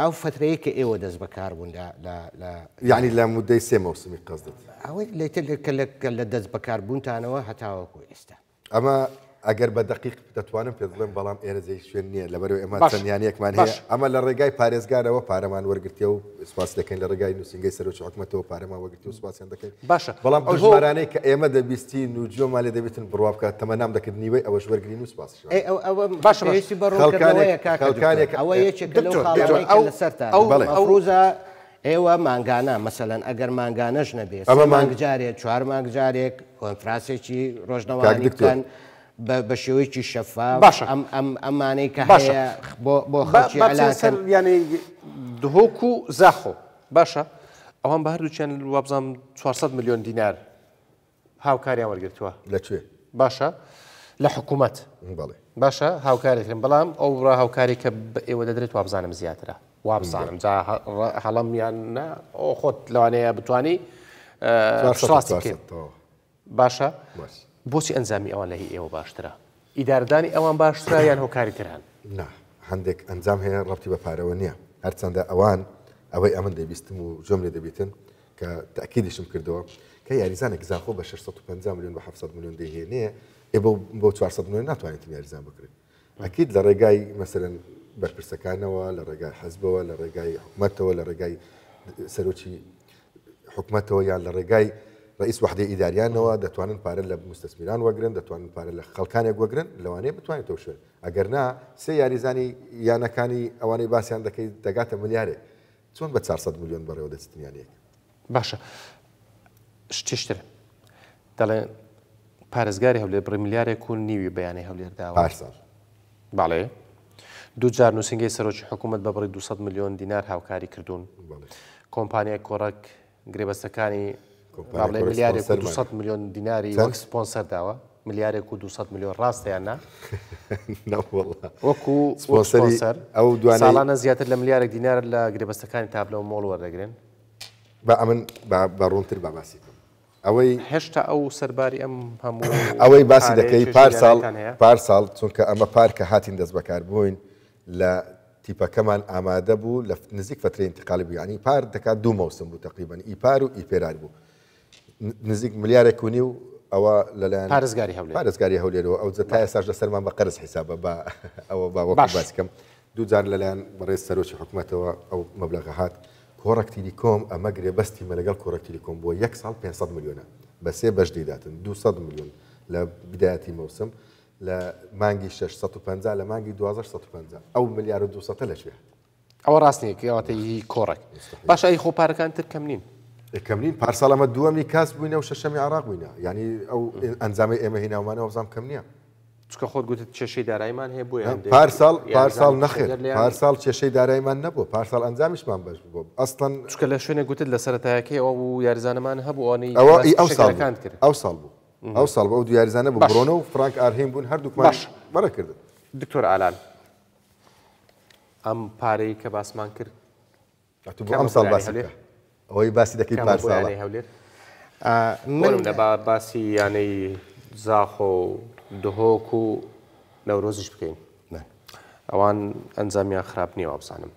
او فتره که ايوا دست بكار بون لا لا لا يعني لمده سه موسمي قصدك او اللي تلك لك دست بكار بون تانوا حتى وكو استا اما ئەگەر بە دقیق دەتوانم پێ بڵێم بەڵام ئێرەزەی شوێن نییە لە بەرەوە ئێمە چەندیانەکمان هەیە ئەمە لە ڕێگای پارێزگارەوە پارەمان وەرگرتێ و سپاس دەکەین لە ڕێگای نووسنگی سەرۆکی حکومەتەوە پارەما وەرگرتی و سوپاسیان دەکەین باشە بەڵام ئەو ژمارانەی کە ئێمە دەبیستی نوجۆما لێ دەبێتن بڕوا بکە تەمە نام دەکردنیوەی ئەوەش وەرگین و سپاس باشی بەڕۆکانێک ئەوە یەکێک ئەو ڕوزە ئێوە ماگانە مەمثلەن ئەگەر ماگانەش نەبێت ئەمە مانگجارێک چوار مانگجارێک کۆنفراسێکی ڕۆژنەوەکان بە شێوەیەکی شەفا باشە ئەمانەی کە بۆ ینی دهۆک و زاخۆ باشە ئەوان بە هەردووچیان وابزانام 400 میلیۆن دینار هاوکاریان وەرگرتووە لەکوێ باشە لە حکوومەت بڵێ باشە هاوکارێکن بەڵام ئەو ڕا هاوکاری کە ئێوە دەدرێت وابزانم زیاترە وابزانم هەڵەمیان ئەو خۆت لەوانەیە بتانی باشە بۆچی ئەنجامی ئەوان لە هی ئێوە باشترە ئیداردانی ئەوان باشترا یان هۆکاری تران هەندێک ئەنجام هەیە ڕەتی بە پارەوە نییە هەرچەندە ئەوان ئەوەی ئەمن دەبیستم و جۆم لێ دەبێتن کە تاکیدیشم کردەوە کە یاریزانێک زاخۆ بە 650 میلیون بە 700 میلیون دەهێنەیە ئێ بۆ 400 میلیون ناتوانێت یاریزان بکرێت ئەکیید لە ڕێگای مەسەرەن بەرپرسەکانەوە لە ڕێگای حەزبەوە لە ڕێگای حکوومەتەوە لە ڕێگای سەرۆکی حکوومەتەوە یان لە ڕێگای ڕئیس وحدەی ئیداریانەوە دەتوانن پارە لە مستەسمیران وەگرن دەتوانن پارە لە خەڵکانێک وەگرن لەوانەیە بتوانێتەوە شوێن ئەگەر نا سێ یاریزانی یانەکانی ئەوانەی باسییان دەکەی دەگاتە ملیارێ چۆن بە 400 میلیۆن بەڕێوە دەستنیانەیە باشە شتیشتر دەڵێ پارێزگاری هەولێ بڕمیلیارێک و نیوی بەیانی هەولێرداوە پارساڵ باڵێ دوجار نووسنگی سەرۆکی حکوومەت بە بڕی 200 میلیۆن دینار هاوکاری کردوون کۆمپانیای کۆڕک گرێبەستەکانی باڵێ میلیارێک 200 میلیۆن دیناری وەک سپۆنسەر داوە ملیارێک و 200 میلیۆن ڕاستیاننا وەکو سپۆسەر ئەو دوانانە زیاتر لە ملیارێک دیینار لە گرێبەستەکانی تابلەوە مۆڵ وەردەگرن بە ئەمن بەڕونتر باباسی ئەوەی هێشتا ئەو سەرباری ئەم هەموو ئەوەی باسی دەکەی پار ساڵ پار ساڵ چونکە ئەمە پارکە هاتین دەست بەکار بووین لە تیپەکەمان ئامادە بوو لە نزیک فترێ انتقالی بیانی پار دەکات دوو مەوسم بوو تقریبان ئیپار و ئیپێرار بوو نزیک ملیارێک و نی و ئەوە لەلایەن پارێزگاری هەولێ پارێزگاری هەولێرەوە ئەو جەتای ساش لەسەرمان بە قەرز حیسابە بە ئەوە باوە باسکەم دووجار لەلایەن بەڕێز سەرۆکی حکوومەتەوە ئەو مەبلغ هاات کۆڕکتیلی کۆم ئەمە گرێبەستی مە لەگەڵ کۆڕکتیلی کۆم بۆ 1 سال 500 میلیۆنە بە سێ بەشدی داتن 200 میلیۆن لە بدایەتی مەوسم لە مانگی 650 لە مانگی 2050 ئەو ملیار و 200 لەشوێ ئەوە ڕاستنیەکەواتە هی کۆڕێک باشە ئەی خۆپارەکان تر کەم نین کەمنین پارسال ئەمە دووەمنی کاس بووینە و شەشەمی عراق بووینە ینی ئەو ئەنجامی ئێمە هیناومانەوە زام کەم نییە چکە خۆت گوت چێشەی دارایمان هەیە بووە پارسال پارسال نەخێت پارسال چێشەی دارایمان نەبوو پارسال ئەنجامیشمان بەش بوو ئەستان چکە لە شوێنە گوتت لە سەتایەکەی ئەو یارزانەمان هەبووانی ئەو ساڵکان کرد ئەو ساڵ بوو ئەو ساڵ بە ئەو دیارزانە بوو بڕۆنە و فرانک ئارهیم بوون هەردووکماش بەرەکردن دکتۆر ئالان ئەم پارەی کە باسمان کرد ئەم ساڵ باسی ئەوەی باسی دەکەی پارساڵ هەولێت من لە باسی یانەی زاخۆ دهۆک و نەورۆزیش بکەین ئەوان ئەنجامیان خراپ نییە وابزانم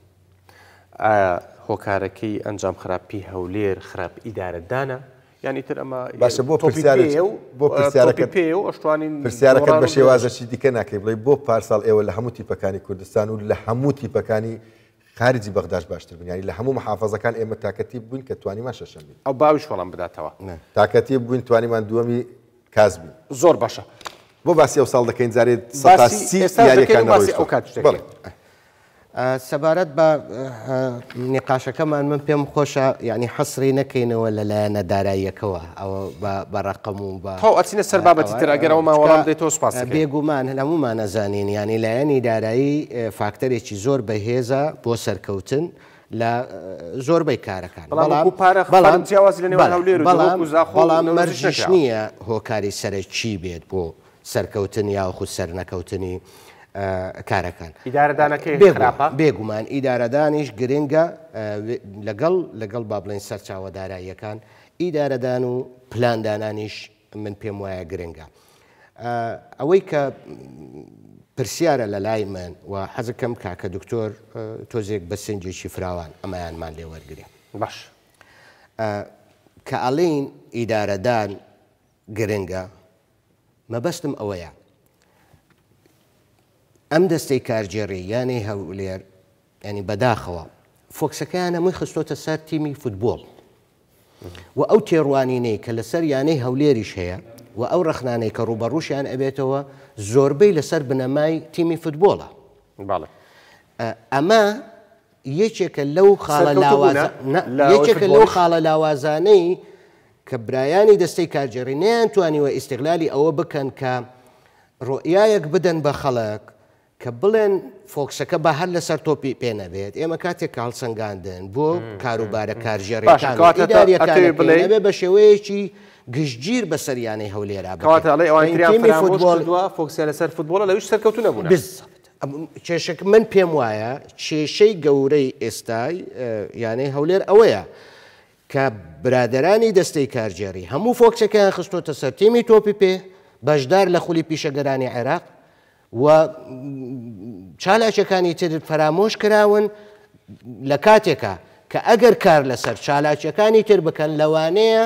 ئایا هۆکارەکەی ئەنجام خراپی هەولێر خراپ ئیدارەدانە ینی تر ئەمە باشە بۆ بۆ پرسیارەکە پێ و ئەشتوانین پرسیارەکە بە شێوازەشی دیکە ناکەی بڵێ بۆ پارساڵ ئێوە لە هەموو تیپەکانی کوردستان و لە هەموو تیپەکانی خارجی بەغداش باشتر بنیانی لە هەموو محافظەکان ئێمە تاکەتی بووین کە توانیمان شەشەمی ئەو باویش وەڵام بداتەوە تاکەتی بووین توانیمان دووەمی کاس بوو زۆر باشە بۆ باسی ئەو ساڵ دەکەین جارێت ئێستا ئەو کات سەبارەت بە نقاشەکەمان من پێم خۆشە ینی حەسری نەکەینەوە لەلایەنە داراییەکەوە ئەوە بەڕقم و بە ئەچینە سەر بابەتی تراگەرەوە ماوەڵام دەی تۆ سپاس بێگومان هەمومان نەزانین ینی لایەنی دارایی فاکتەرێکی زۆر بەهێزە بۆ سەرکەوتن. لە زۆربەی کارەکان بەڵام مەرجش نییە هۆکاری سەرە چی بێت بۆ سەرکەوتنی یاخود سەرنەکەوتنی کارەکان بێگومان ئیدارەدانیش گرنگە لەگەڵ لەگەڵ با بڵێن سەرچاوە داراییەکان ئیدارەدان و پلاندانانیش من پێم وایە گرنگە. ئەوەی کە پرسیارە لە لای من و حەزەکەم کاکە دکتۆر تۆزێک بە سنجێکی فراوان ئەمایانمان لێ وەرگێ باش کە ئەڵین ئیدارەدان گرنگە مەبەستم ئەوەیە ئەم دەستەی کارجێڕی یانەی هەولێر ینی بەداخەوە فۆکسەکەیانە مووی خستۆتە سەر تیمی فوتبۆڵ و ئەو تێڕوانینەی کە لەسەر یانەی هەولێریش هەیە و ئەو رەخنانەی کە ڕوبەڕوشیان ئەبێتەوە زۆربەی لەسەر بنەمای تیمی فوتبۆڵە ئەمە یەکێکە لەو یەکێکە لەو خاڵە لاوازانەی کە برایانی دەستەی کارجێڕینیان توانیوە ئیسیقلالی ئەوە بکەن کە ڕۆیایەک بدەن بە خەڵک کە بڵێن فۆکسەکە بە هەر لەسەر تۆپی پێنەبێت ئێمە کاتێک کاڵسەنگاندن بۆ کاروبارە کارژێڕێکێ بە شێوەیەکی گشتگیر بە سەریانەی هەولێرا فۆکسیا لەسەر فوتبۆڵە لەویش سەرکەوتو نەبوون کێشێک من پێم وایە کێشەی گەورەی ئێستای یانەی هەولێر ئەوەیە. کە برادرانی دەستەی کارجێری هەموو فۆکسەکەیان خستۆتە سەرتیمی تۆپی پێ بەشدار لە خولی پیشەگەرانی عێراق و چالاچەکانی تر فەرامۆش کراون لە کاتێکە کە ئەگەر کار لەسەر چالاچەکانی تر بکەن لەوانەیە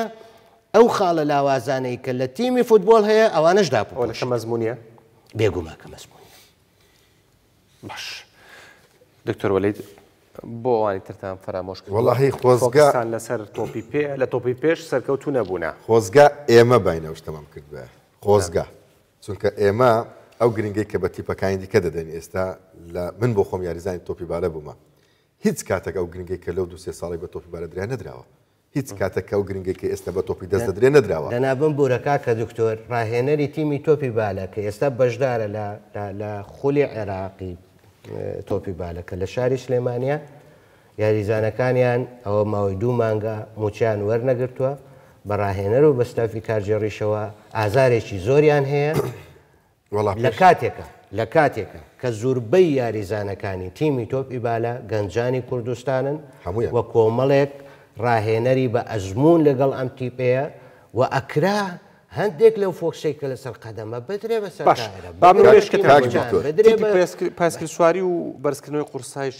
ئەو خاڵە لاوازانەی کە لە تیمی فوتبال هەیە ئەوانش داپۆلەکە مەزمونە بێگوماکە مەزمون باش دکتۆر وەلید بۆ ئەوانی ترتان فرامۆش وڵی خۆزگان لەسەر تۆپی پێ لە تۆپی پێش سەرکەوتو نەبوونا خۆزگا ئێمە باینەوشتەمام کردوە خۆزگا چونکە ئێمە ئەو گرنگی کە بە تیپەکانی دیکە دەدەن ئێستا لە من بۆ خۆم یاریزانی تۆپی بارە بوومە هیچ کاتێک ئەو گرنگی کە لەو دو سێ ساڵی بە تۆپی بارە دریا نەدراوە هیچ کاتەکە و گرنگێکی ئێستا بە تۆپی دەست درێ نەدراوە دەنابم بورەکە کە دکتۆر ڕاهێنەری تیمی تۆپی بالە کە ئێستا بەشدارە لە خولی عێراقی تۆپی بالەکە لە شاری سلێمانیا یاریزانەکانیان ئەوە ماوەی دوو مانگە موچیان وەرنەگرتووە بە ڕاهێنەر و بەستافی کارجێڕیشەوە ئازارێکی زۆریان هەیە لە کاتێکە لە کاتێکە کە زوربەی یاریزانەکانی تیمی تۆپ ئیبالە گەنجانی کوردستانن وە کۆمەڵێک ڕاهێنەری بە ئەزمون لەگەڵ ئەم تیپەیە و ئەکرا هەندێک لەو فۆکسەی کە لەسەر قەدەمە بدرێ بەسەر پاسکرد سواری و بەرزکردنەوەی قورسایش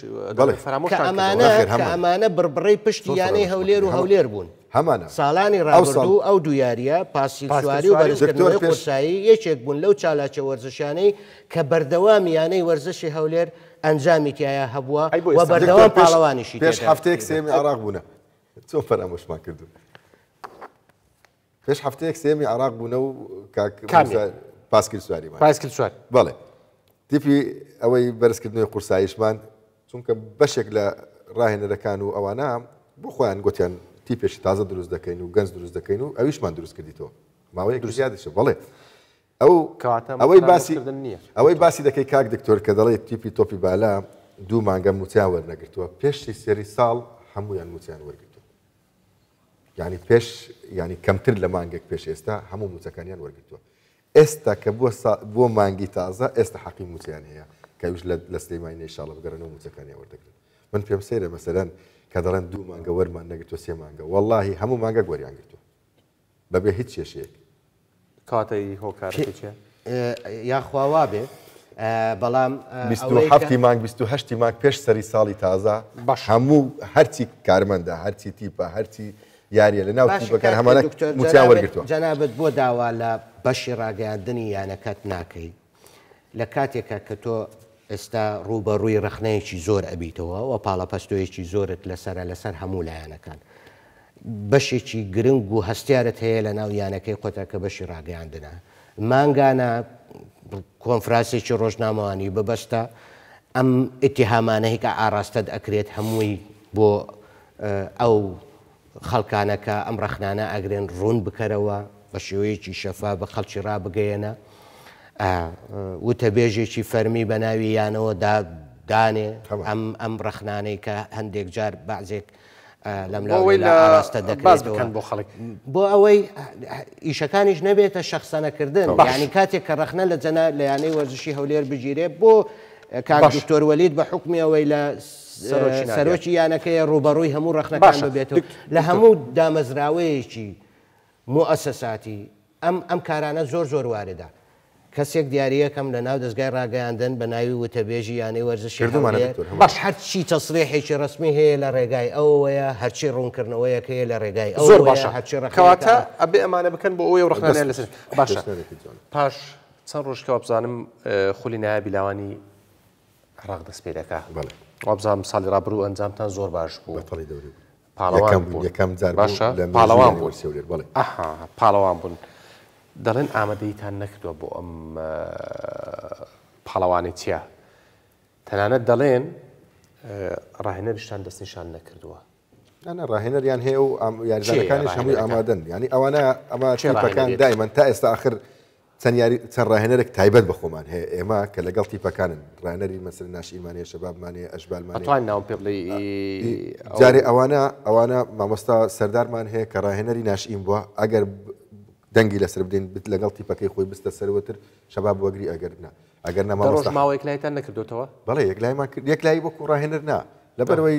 ئەمانە بربڕی پشتی یانەی هەولێر و هەولێر بوون. هەمانە ساڵانی ڕاوردوو ئەو دویاریە پاسی سواری و بەرزکردنەوەی قورسایی یەکێک بوون لەو چالاچە وەرزشانەی کە بەردەوامیانەی وەرزشی هەولێر ئەنجامی تایە هەبووە بەردەوام پاڵەوانیشی پێش هەفتەیەک سێمی عراق بوونە. چۆ فەرامۆشمان کردو. پێش هەفتەیەک سێمی عراق بوونە و پاسکیل سواری پاسکیل سوار بڵێ تیپی ئەوەی بەرزکردنەوەی قورسایشمان چونکە بەشێک لە ڕاهێنەرەکان و ئەوانە بۆ خۆیان گوتیان تیپێکی تازە دروست دەکەین و گەنج دروست دەکەین و ئەویشمان دروست کردیتەوە ماوەیە دروستیادش بڵێ ئەو ئەوەی باسی ئەوەی باسی دەکەی کاک دکتۆر کە دەڵێت تیپی تۆپی بالا دوو مانگە موتیان وەرنەگرتووە پێشی سێری ساڵ هەمویان موتیان وەرگرت ینی پێش ینی کەمتر لە مانگێک پێش ئێستا هەموو موچەکانیان وەرگتووە ئێستا کە بۆ مانگی تازە ئێستا حەقی موچیان هەیە کەویش لە سلەیمانی شڵە بگەرنەوە موچەکانی وەردەگرن من پێم سەیرە مەسەرەن کە دەڵێن دوو مانگە وەرمان نەگرتووە سێ مانگە واللهی هەموو مانگە گۆریان گرتووە بەبێ هیچ کێشەیەک کاتی هۆکار یاخواوا بێ بەڵام هەفتی مانگ 28 مانگ پێش سەری ساڵی تازە بەش هەموو هەرچی کارمەندە هەرچی تیپە هەرچی یاریە لە ناوکار هەمانە موچیان وەرگتووە جەنابەت بۆ داوا لە بەشی ڕاگەاندنی یانەکەت ناکەی لە کاتێکە کە تۆ ئێستا ڕووبە ڕووی رەخنەیەکی زۆر ئەبییتەوە و پاڵەپەستۆیەکی زۆرت لەسرە لەسەر هەموو لایەنەکان. بەشێکی گرنگ و هەستیارت هەیە لە ناو یانەکەی خۆتە کە بەشی ڕاگەاندنە. مانگانە کۆنفرانسێکی ڕۆژنامەوانی ببەستە ئەم ئتیهامانە هیکە ئاراستەت ئەکرێت هەمووی بۆ ئەو خەڵکانەکە ئەم ڕەخنانە ئەگرێن ڕوون بکەرەوە بە شێوەیەکی شەفا بە خەڵکی ڕابگەیەنە وتەبێژێکی فەرمی بە ناوی یانەوە دانێ ئەم ئەم ڕەخنانەی کە هەندێک جار بازێک لەملاوەی لە ئاراستە دەکەن بۆ خەڵک بۆ ئەوەی ئیشەکانیش نەبێتە شخصەنەکردن بەانی کاتێک کە ڕەخنە لە جەنە لە یانەی وەرزشی هەولێر بگیرێ بۆ کاکتۆر وەلید بە حکمی ئەوەی لە سەرۆکی یانەکەی ڕوبەڕووی هەموو ڕخنەکان بێتەوە لە هەموو دامەزراوەیەکی مؤسەساتی ئەم ئەم کارانە زۆر زۆر واردا. کەسێک دیارەکەم لە ناو دەستگای ڕاگەیاندن بە ناوی وتەبێژی یانەی وەرزشی باش هەرچی تەسرێحێکی ڕسمی هەیە لە ڕێگای ئەوەیە هەرچی ڕوونکردنەوەیەک هەیە لە ڕێگای زۆر باش هەرچی ڕکەواتە ئەبێ ئەمانە بکەن بۆ ئەوی ڕخنانیان لەسەر باشە پاش چەند ڕۆژکە بزانم خولی نایە بیلاوانی عراق دەستپێرەکە بڵێ وابزانام ساڵی رابرو ئەنجامتان زۆر باش بوو پاڵەوان بوو پاڵەوان بوون دەڵێن ئامادەیتان نەکردووە بۆ ئەم پاڵەوانی چیە تەنانەت دەڵێن ڕاهێنەرشتان دەستنیشان نەکردووە ڕاهێنەریان هەیە و یاریزانەکانیش هەمووی ئامادەن ینی ئەوانە ئەمە چێپەکان دایمەن تا ئێستا آخر چەند ڕاهێنەرێک تایبەت بەخۆمان هەیە ئێمە کە لەگەڵ تیپەکانن ڕانەری مەسل ناشیمانە شەبابمانێ ئەشبالمان ناو پێ بڵێ جارێ ئەوانە ئەوانە مامۆستا سەردارمان هەیە کە ڕاهێنەری ناشئیم بووە ئەگەر دەنگی لەسەر بدەین بت لەگەڵ تیپەکەی خۆی بستە سەرەوەتر شەباب وەگری ئەگەرنا ئەگەر نەماوەیەکلایتان نەکردوتەوە بەڵێ یەکلایمان کرد یەکلایی وەکو ڕاهێنەر نا لەبەرەوەی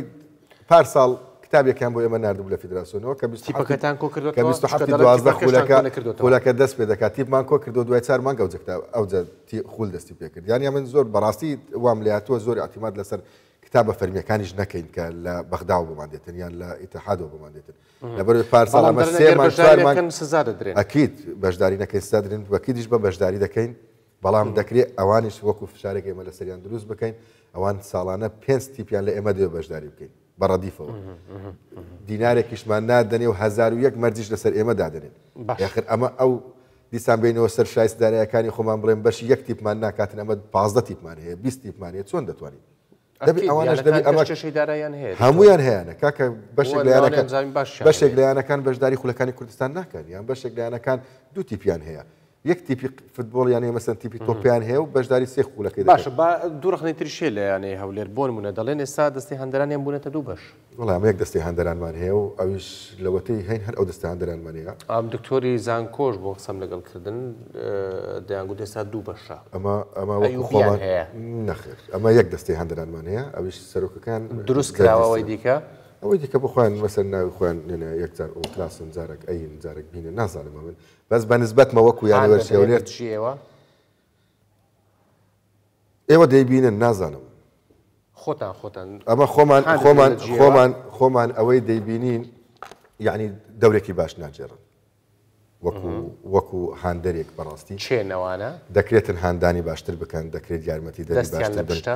پار ساڵ کتابێکیان بۆ ئێمە نردبوو لە فیدراسۆنەوە کە تیپەکەتان کۆ کردوەکە خولەکە دەست پێ دەکات تیپمان کۆ کردو دوای چار مانگە ئەو خول دەستی پێکرد یانیا من زۆر بەڕاستی وام لاتوە زۆر ئاتیمات لەسەر کتابە فەرمیەکانیش نەکەین کە لە بەخدا و بماندێتن یان لە ئیتحادەوە بماندێتن لەبەر پارسەمان سزا دەدرێن ئەکییت بەشداری نەکەی سادرن وەکیدیش بە بەشداری دەکەین بەڵام دەکرێت ئەوانش وەکو فشارێک ئێمە لە سەریان دروست بکەین ئەوان ساڵانە پێنج تیپیان لە ئێمە دێ بەشداری بکەین بە ڕدیفەوە دینارێکیشمان نادەنێ و هزار و یەک مەرجش لەسەر ئێمە دادنێن یخر ئەمە ئەو دیسان بینەوە سەر شایستدارایەکانی خۆمان بڵێن بەشی یەک تیپمان ناکاتن ئەمە پازدە تیپمان هەیە 20 تیپمان هەیە چۆن دەتوانین هەمویان هەیەە کاکە بەشێک لەیانەکان بەشداری خولەکانی کوردستان ناکەن یان بەشێک لایەنەکان دو تیپیان هەیە یەک تیپی فتبۆڵ یانە مەسن تیپی تۆپیان هەیە و بەشداری سێ خولەکەی باشە با دوورخنی تریشێ لە یانەی هەولێر بۆنمونە دەڵێن ئێستا دەستی هەندرانیان بوونێتە دوو بەش وڵام یەک دەستی هەندەرانمان هەیە و ئەوش لەوەتەی هەین هەر ئەو دەستی هەندەرانمانەیە ئام دکتۆری زانکۆش بۆ قسەم لەگەڵکردن دەیانگو دەستا دوو بەشە ئەمە ئەمە خۆڵ هەیە نەخر ئەمە یەک دەستی هەندەرانمان هەیە ئەوش سەرۆکەکان دروست کراوەوەی دیکە. ئەوەی دیکە بخواێن مەسەر ناوی خوۆیان لێنە یەکجار ئەو کلاسن جارێک ئەین جارێک بینە نازانم من بەس بە نسبەتمە وەکو یانوەرشێت چیەوە ئێوە دەیبینە نازانم خۆتان خۆتان ئەمە خۆمان خۆمان خۆمان خۆمان ئەوەی دەیبینین یعنی دەورێکی باش ناجێڕن وەکو وەکو هاندەرێک بەڕاستی چێنەوانە دەکرێتن هاندانی باشتر بکەن دەکرێت یارمەتی دەستیان لە بشتە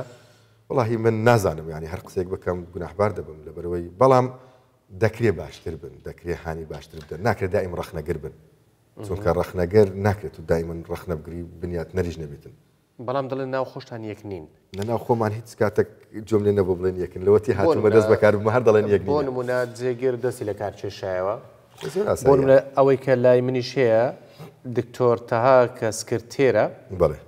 وڵی من نازانم ینی هەر قسێک بکەم گوناحبار دەبم لە بەرەوەی بەڵام دەکرێ باشتر بن دەکرێ هاانی باشتر بدەن ناکرێت دایم ڕخنەگر بن چونکە ڕخنەگەر ناکرێت و دایمن ڕخنەبگری بنیات نەریژ نەبێتن بەڵام دڵێن ناو خۆشتان یەک نین لەناو خۆمان هیچ کاتێک جملێ نەبوو بڵێن یەکن لەوەتی هاتومە دەست بەکار هەر دەڵێن یەک نمونە جێگر دەستی لە کار چێشایەوە ئەوەی کە لای منیش هەیە دکتۆر تەها کە سکرتێرە بڵێ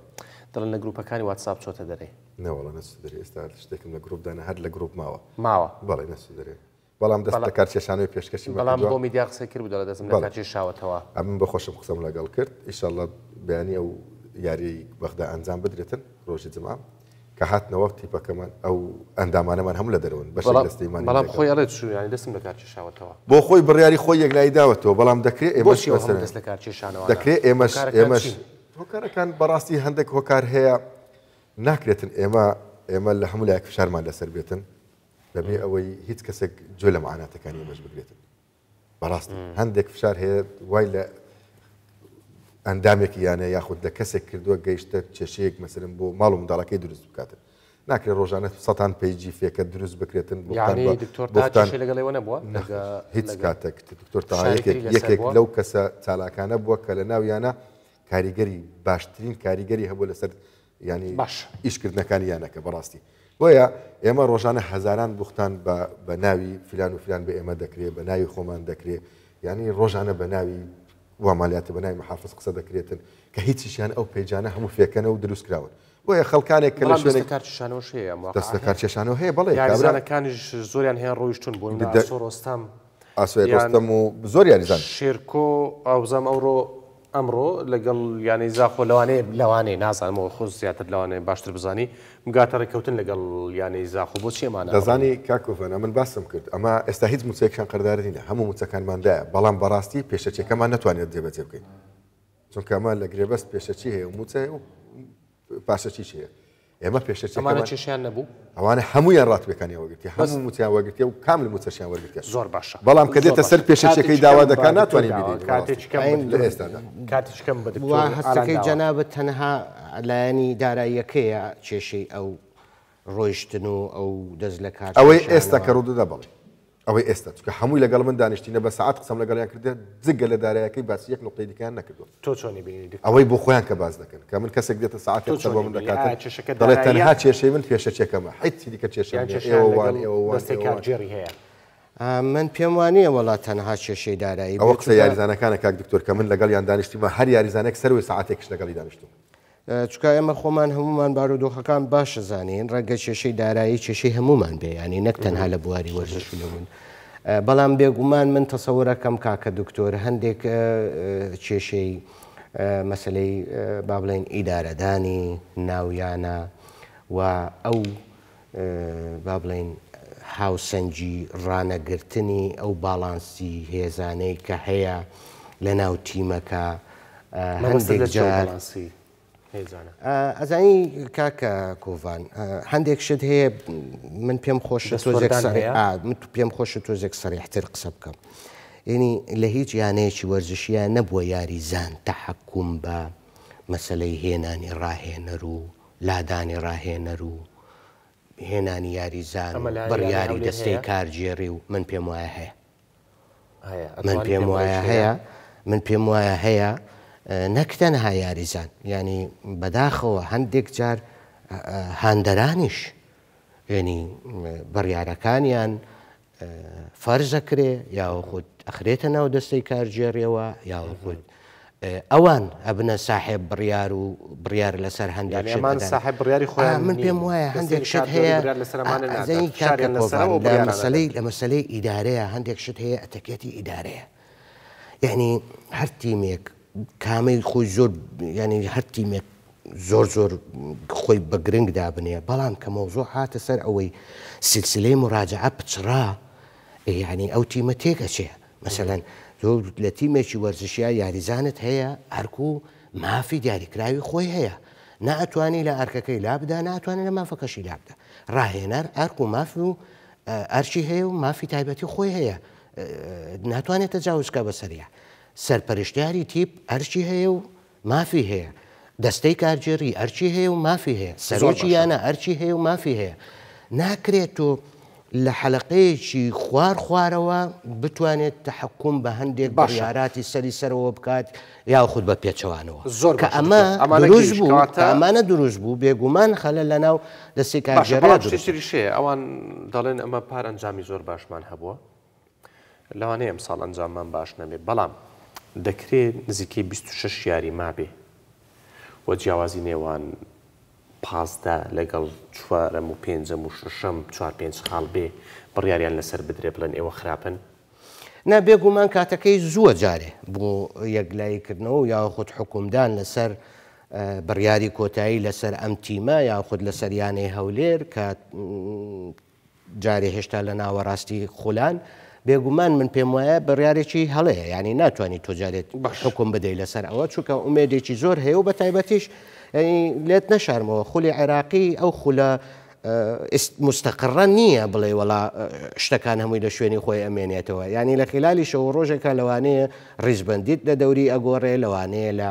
دڵن لە گروپەکانی واتساب چۆتە دەرەی نەوەڵە نەسوودری ئێستا شتێکم لە گرروپدانە هەر لە گرروپ ماوە ماوە بەڵی نەسوودرێ بەڵام دەست لە کارچێشانەوە پێشکەشی بەڵام بۆ میدیا قسە کرد بودە دەستم لە کارچێ شاوەتەوە ئەمن بەخۆشم قسەم لەگەڵ کرد ئیشاءله بیانی ئەو یاری بەخدا ئەنجام بدرێتن ڕۆژی جمام کە هاتنەوە تیپەکەمان ئەو ئەندامانەمان هەم لە دەرون بەش دەستیمان بەڵام خۆی ئەڵێت شویانی دەستم لە کارچێشاوەتەوە بۆ خۆی بڕیاری خۆی یەکلای داوەتەوە بەڵام دەکرێت ئێمە دەست لە کارچێشانەوە دەکرێت ئێمەش ئێمەش هۆکارەکان بەڕاستی هەندێک هۆکار هەیە ناکرێتن ئێمە ئێمە لە هەموو لایە فشارمان لەسەر بێتن لەبێ ئەوەی هیچ کەسێک جۆ لە معاناتەکانی ئێمەش بگرێتن بەڕاست هەندێک فشار هەیە وای لە ئەندامێکی یانە یاخود لە کەسێک کردووە گەیشتە چێشەیەک مەسرم بۆ ماڵ و منداڵەکەی دروست بکاتن ناکرێت ڕۆژانە سەان پیجی فێکە دروست بکرێتن هیچ کاتێک دکتۆر یەکێک لەو کەسە چالاکانە بووە کە لە ناویانە کاریگەری باشترین کاریگەری هەبوو لەسەر ینی باش ئیشکردنەکانی یانەکە بەڕاستی بۆیە ئێمە ڕۆژانە هەزاران بختان بە ناوی فیلان و فیلان بە ئێمە دەکرێت بە ناوی خۆمان دەکرێت ینی ڕۆژانە بە ناوی وامالیاتە بە ناوی محافظ قسە دەکرێتن کە هیچیشیان ئەو پێیجانە هەموو فێکەنە و دروستکراون بۆیە خەڵکانێک کە لە شوێنێک کارشانەوە هەیە دەستەکار چێشانەوە هەیە بڵێ یارزانەکانیش زۆریان هەیە ڕۆیشتون بوون ڕۆستام ئاسوێ ڕۆستەم و زۆریان زان شێرکۆ ئاوزام ئەوڕۆ ئەمڕۆ لەگەڵ یانی زاخۆ لەوانەیە لەوانەیە نازانمەوە خۆ زیاتر لەوانەیە باشتر بزانی مگاتە ڕێککەوتن لەگەڵ یانەی زاخۆ بۆ چێمانە دەزانی کاکۆفەنە من باسم کرد ئەمە ئێستا هیچ موچەیەکشان قەردارینە هەموو موچەکانماندایە بەڵام بەڕاستی پێشەچەکەمان ناتوانێت دێبەجێ بکەین چونکەمە لە گرێبەست پێشەچی هەیە و موچە و پاشەچی هەیە ئێمە پێشتەمانە چێشیان نەبوو ئەوانە هەمویان ڕاتبەکانی وەگرتی هەموو موتیان وەگرتی و کامل موچەشیان وەرگرت زۆر باشە بەڵام کە دێتە سەر پێشەکەی داوا دەکە ناتوانین کاتێکم هەستەکەی جەنابەت تەنها لایەنی داراییەکەیە چێشەی ئەو ڕۆیشتن و ئەو دەست لە کار ئەوەی ئێستا کە ڕوودەدە بڵێ ئەوەی ئێستا چکە هەمووی لەگەڵ من دانیشتینە بە سعات قسم لەگەڵیان کردێت جگە لە دارایەکەی باسی یەک نقطەی دیکەیان نەکردو تۆ چۆنی بینیت ئەوەی بۆ خۆیان کە باز دەکەن کە من کەسێک دێتە سعات من دەکات دەڵێت تەنها چێشەی من پێشە چێکەمە حیتی دیکە چێشەوانێری هەیە. من پێم وانە وڵات تەنها چێشەی دارایی ئەوە قسە یاریزانەکانە کاک دکتۆر کە من لەگەڵ یان دانیشتیمە هەر یاریزانێک سەروی سعاتێکش لەگەڵی دانیشتم. چکە ئێمە خۆمان هەمومان بارودۆخەکان باش زانین ڕەنگە کێشەی دارایی کێشەی هەمومان بێیانی نەک تەنها لە بواری وەرزشونەبوون. بەڵام بێگومان من تەسەورەکەم کاکە دکتۆر هەندێک کێشەی مەسلەی با بڵێن ئیدارەدانی ناویانە و ئەو با بڵێن هاوسەنجی ڕانەگرتنی ئەو باڵانسی هێزانەی کە هەیە لە ناو تیمەکە هەندێک جارسی. ئەزانی کاکە کۆڤان هەندێک شت هەیە من پێم خۆشە پێم خۆشە تۆزێک سەرحتر قسە بکەم. ینی لە هیچ یانەیەکی وەرزشیە نەبووە یاریزان تەحەکوم بە مەسلەی هێنانی ڕاهێنەر و لادانی ڕاهێنەر و هێنانی یاریزان بڕیاری دەستەی کارجێری و من پێم وایە هەیە من پێم وایە هەیە من پێم وایە هەیە نەکتەنها یاریزان ینی بەداخەوە هەندێک جار هاندەرانیش ینی بڕیارەکانیان فەرزەکرێ یاوە خودود ئەخرێتە ناو دەستەی کارژێریەوە یاوە خودود. ئەوان ئەبنە ساحب بڕیار و بڕیار لەسەر هەندێکمان ساحب بڕیاری خۆیان من پێم وایە هەندێک شت هەیە مەسلەی لە مەسلەی ئیدارەیە هەندێک شت هەیە ئەتەکێتی ئیدارەیە یعنی هەر تیمێک کامەی خۆی زۆر ینی هەرتیمێک زۆر زۆر خۆی بەگرنگ دابنێ بەڵام کە مۆزۆ هاتە سەر ئەوەی سلسلەی مراجعە پچرا ینی ئەو تیمە تێکەچێ مثلەن زۆر لە تیمێکی وەرزشیە یاریزانت هەیە ئەرکوو مافی دیاریکراوی خۆی هەیە ناتوانانی لە ئەرکەکەی لابدا ناتوانێت لە مافەکەشی لابدا ڕاهێنەر ئەرک و مافی و ئەرچی هەیە و مافی تایبەتی خۆی هەیە ناتوانێت تەجاوزکە بەسەریە سەرپەرشتیاری تیپ ئەرچی هەیە و مافی هەیە دەستەی کارجێری ئەرچی هەیە و مافی هەیە سەرۆکی یانە ئەرچی هەیە و مافی هەیە ناکرێت و لە حەلقەیەکی خوار خوارەوە بتوانێت تحکوم بە هەندێک بەشاراتی سەری سەرەوە بکات یاخود بە پێچەوانەوە زۆر کە ئەمە دروست بوو ئەمانە دروست بوو بێگومان خەلە لە ناو دەستی کارژێڕێ ئەوان دەڵێن ئەمە پار ئەنجامی زۆر باشمان هەبووە لەوانەیە ئەم ساڵ ئەنجاممان باش نەبێت بەڵام دەکرێت نزیکەی 26 یاری مابێ وە جیاوازی نێوان پازدا لەگەڵ چوارەم و پێنجەم و ششەم چوار پێنج خاڵ بێ بڕیاریان لەسەر بدرێ بڵێن ئێوە خراپن نا بێگومان کاتەکەی زووە جارێ بۆ یەکلاییکردنەوە یا خودت حکومدان لەسەر بڕیاری کۆتایی لەسەر ئەم تیمە یاخود لە سەریانەی هەولێر کە جارێ هێشتا لە ناوەڕاستی خولان بێگومان من پێم وایە بڕارێکی هەڵەیە ینی ناتوانانی تۆجارێت حکم بدەیت لەسەر ئەوە چووکە ئومێدێکی زۆر هەیە و بە تایبەتیش لێت نەشارمەوە خولی عێراقی ئەو خولە مستەقڕە نییە بڵێ وڵا شتەکان هەمووی لە شوێنی خۆی ئەمێنێتەوە ینی لە خلالی شەو ڕۆژێکە لەوانەیە ڕیزبندیت لە دەوری ئەگۆڕێ لەوانەیە لە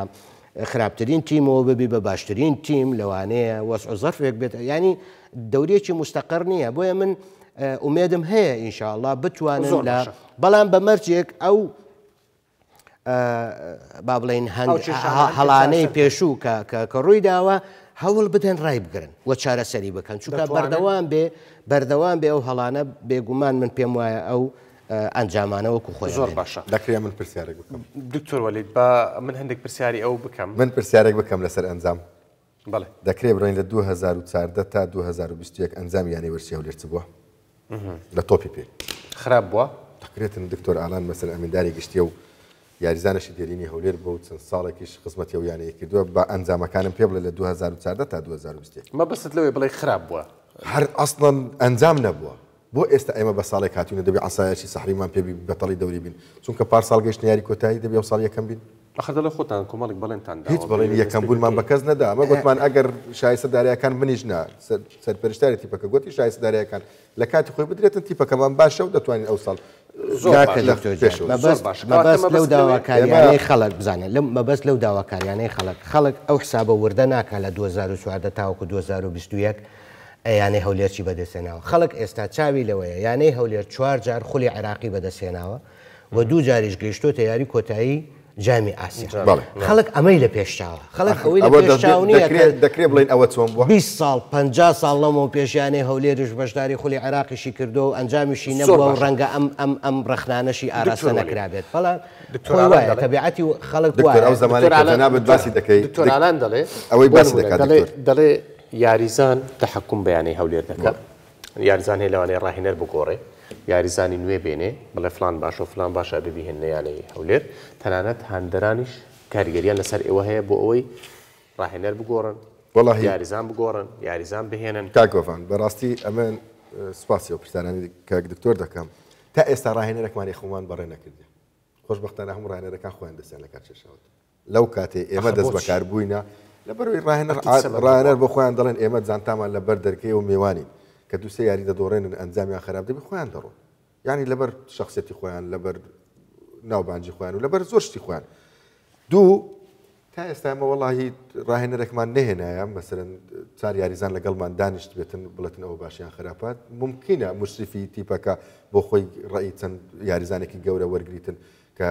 خراپترین تیمەوە ببی بە باشترین تیم لەوانەیە وەس زەرفێک بێت ینی دەورێکی مستەقڕ نییە بۆیە من ئومێدم هەیە ئینشاءله بتوانن لە بەڵام بە مەرجێک ئەو با بڵین هەڵانەی پێشوو کە ڕووی داوە هەوڵ بدەن ڕای بگرن وە چارەسەری بکەن چونکە بەردەوام بێ بەردەوام بێ ئەو هەڵانە بێگومان من پێم وایە ئەو ئەنجامانەوەکو خۆی زۆر باشە دەکرێ من پرسیارێک بکەم دکتۆر وەلیت بە من هەندێک پرسیاری ئەو بکەم من پرسیارێک بکەم لەسەر ئەنجام دەکرێ بڕین لە 2014 تا 2021 ئەنجام یانی وەرسی هەولێر بووە لە تۆپی پێ خراپ بووە تقرێتن دکتۆر ئالان مەسەر ئەمنداری گشتی و یاریزانشی دێرینی هەولێر بۆ چەند ساڵێکیش خزمەتی ئەو یانەیە کردووە بە ئەنجامەکانم پێ بڵێ لە 2014 تا 2020 مە بەست لەوێ بڵێ خراپ بووە هەر ئەسڵەن ئەنجام نەبووە بۆ ئێستا ئێمە بە ساڵێک هاتوینە دەبێ ئاسایشی سەحریمان پێبی بەتەڵی دەوری بین چونکە پار ساڵ گەشتنیاری کۆتایی دەبێ و ساڵ یەکەم بین ئەخەدە لە خۆتان کۆمەڵک بڵێنتان هیچ بڵێن یەکەم بوومان بە کەس نەدا مە گوتمان ئەگەر شایسە داریەکان منیژنا سەرپەرشتاری تیپەکە گوتی شایسە داریەکان لە کاتی خۆی بدرێتن تیپەکەمان باشە و دەتوانین ئەو ساڵ لەو داواکاریانەی خەڵک بزانێت لەم مەبەست لەو داواکاریانەی خەڵک خەڵک ئەو حسابە وردە ناکە لە 2014 تاوکو 2021 یانەی هەولێرچی بەدەستێناوە خەڵک ئێستا چاوی لەوەیە یانەی هەولێر چوار جار خولی عراقی بەدەستێناوە و دوو جاریش گەیشتۆ تیاری کۆتایی جامی ئاسیا خەڵک ئەمەی لە پێشچاوە خەڵک ئەوەی دەکرێت بڵین ئەوە چۆن بوو 20 ساڵ 50 ساڵ لەمەوە پێشیانەی هەولێرش بەشداری خولی عراقیشی کردو و ئەنجامیشی نەبووە و ڕەنگە ئەم ئەم ئەم ڕخنانەشی ئاراستە نەکرابێت بەڵام وایە تەبیعەتی خەڵک ئەو زمانابێت باسی دەکەیت دەڵێ ئەوەی باسی دەکات دەڵێ یاریزان تەحکم بەیانی هەولێر دەکات یاریزان هێ لەوانەیە ڕاهێنەر بگۆڕێ یاریزانی نوێ بێنێ بڵێ فلان باشە فلان باشە ببیهێنەیانەی هەولێر تەنانەت هەندەرانیش کاریگەریان لەسەر ئێوە هەیە بۆ ئەوەی ڕاهێنەر بگۆڕن وڵ یاریزان بگۆڕن یاریزان بهێنن کاکۆفان بەڕاستی ئەمە سپاسی و پرسیارانی کاک دکتۆر دەکەم تا ئێستا ڕاهێنەرێکمانی خۆمان بەڕێ نەکردی خۆشببختانە هەموو ڕاهێنەرەکان خۆیان دەستیان لە کارچێشەوت لەو کاتێ ئێمە دەست بەکار بووینە لەبەروی ڕاهێنەر ڕاهێنەر بۆ خۆیان دەڵێن ئێمە زانتامان لەبەر دەرکەی و میوانی کە دووسێ یاری دەدۆڕێنن ئەنجامیان خراپ دەبی خۆیان دەڕۆن ینی لەبەر شخصەتی خۆیان لەبەر ناوبانجی خۆیان و لەبەر زۆر شتی خۆیان دوو تا ئێستا ئەمە وەڵی ڕاهێنەرێکمان نهێنایە مەسەرن چار یاریزان لەگەڵمان دانیشت بێتن بڵەتن ئەوە باشیان خراپات ممکنە مشریفی تیپەکە بۆ خۆی ڕی چەند یاریزانێکی گەورە وەرگریتن کە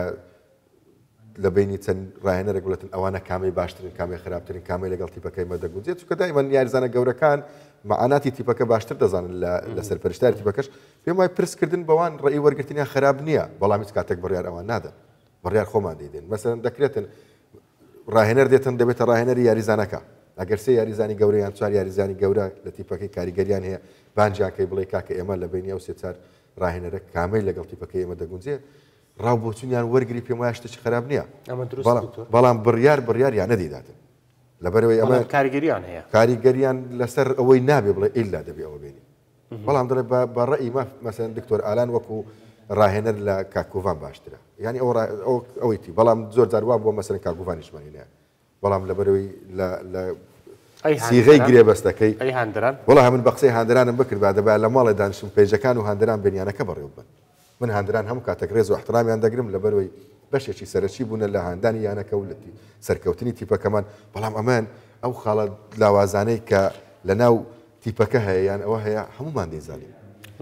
لە بینی چەند ڕاهێنەرێک بڵێتن ئەوانە کامی باشترین کامی خراپترین کامی لەگەڵ تیپەکەی مەدەگونجێت چکە دایمەن یاریزانە گەورەکان مەعاناتی تیپەکە باشتر دەزانن لە سەرپەرشتار تیپەکەش پێم وای پرسکردن بەوان ڕێی وەرگرتنیان خراب نییە بەڵام هیچ کاتێک بڕیار ئەوان نادەن بڕیار خۆمان دیدێن مەسەرن دەکرێتن ڕاهێنەر دێتن دەبێتە ڕاهێنەری یاریزانەکە ئەگەر سێ یاریزانی گەورەیان چوار یاریزانی گەورە لە تیپەکەی کاریگەریان هەیە بانجیانکەی بڵێ کاکە ئێمە لە بینی ئەو سێ چار ڕاهێنەرە کامی لەگەڵ تیپەکەی ئێمە دەگونجێ ڕاو بۆچونیان وەرگری پێم وایشتە خراب نییە بەڵام بڕیار بڕیاریان نەدیداتن لەبەرەوەی ئەمە کاریگەریان هەیە کاریگەریان لەسەر ئەوەی نابێ بڵێ ئللا دەبێ ئەوە بینی بەڵام دڵێ بە ڕێی مە مەسەن دکتۆر ئالان وەکو ڕاهێنەر لە کاکوڤان باشترە ینی ئەوەیتی بەڵام زۆر جاروا بۆ مەسەر کاکوڤانیشمانینە بەڵام لەبەرەوەی سیغی گرێبەستەکەی وڵا من بە قسەی هاندرانم بکرد دەبا لە ماڵە دانشم پێیجەکان و هاندران بنیانەکە بەڕێوبن من هاندران هەموو کاتەکرێز و احترامیان دەگرم لەبەرەوەی بەشێکی سەرەکی بوونە لە هاندانی یانەکەولەتی سەرکەوتنی تیپەکەمان بەڵام ئەمان ئەو خاڵە لاوازانەی کە لە ناو تیپەکە هەیە یان ئەوە هەیە هەمومان دەیزانین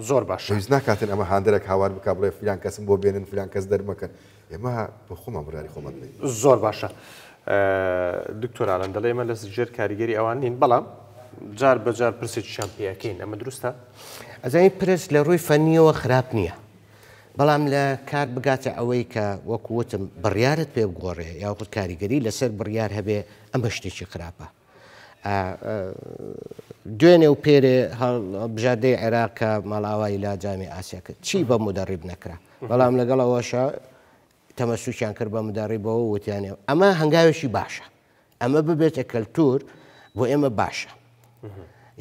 زۆر باش ویست ناکاتن ئەمە هاندرێک هاوار بک بڵێ فیلان کەسم بۆ بێنن فیلان کەس دەرمەکەن ئێمە بە خۆمان بڕاری خۆمان زۆر باشە دکتۆرانم دەڵێ مە لە ژێر کاریگەری ئەوان نین بەڵام جار بەجار پرسێک شامپیەکەین ئەمە دروستە ئەزانی پرس لە ڕووی فەنیەوە خراپ نییە بەڵام لە کار بگاتە ئەوەی کە وەکووتم بڕیارت پێ بگۆڕێ یا خود کاریگەری لەسەر بڕیار هەبێ ئەمە شتێکی خراپە. دوێنێ و پێرێ بژادەی عێراکە مەڵاوای لا جامی ئاسیاکە چی بە مدەڕیب نەکرا بەڵام لەگەڵەوەشە تەمەسووشیان کرد بە مدەڕیبەوە وتیانێ ئەمە هەنگاوێکی باشە ئەمە ببێتە کەلتور بۆ ئێمە باشە.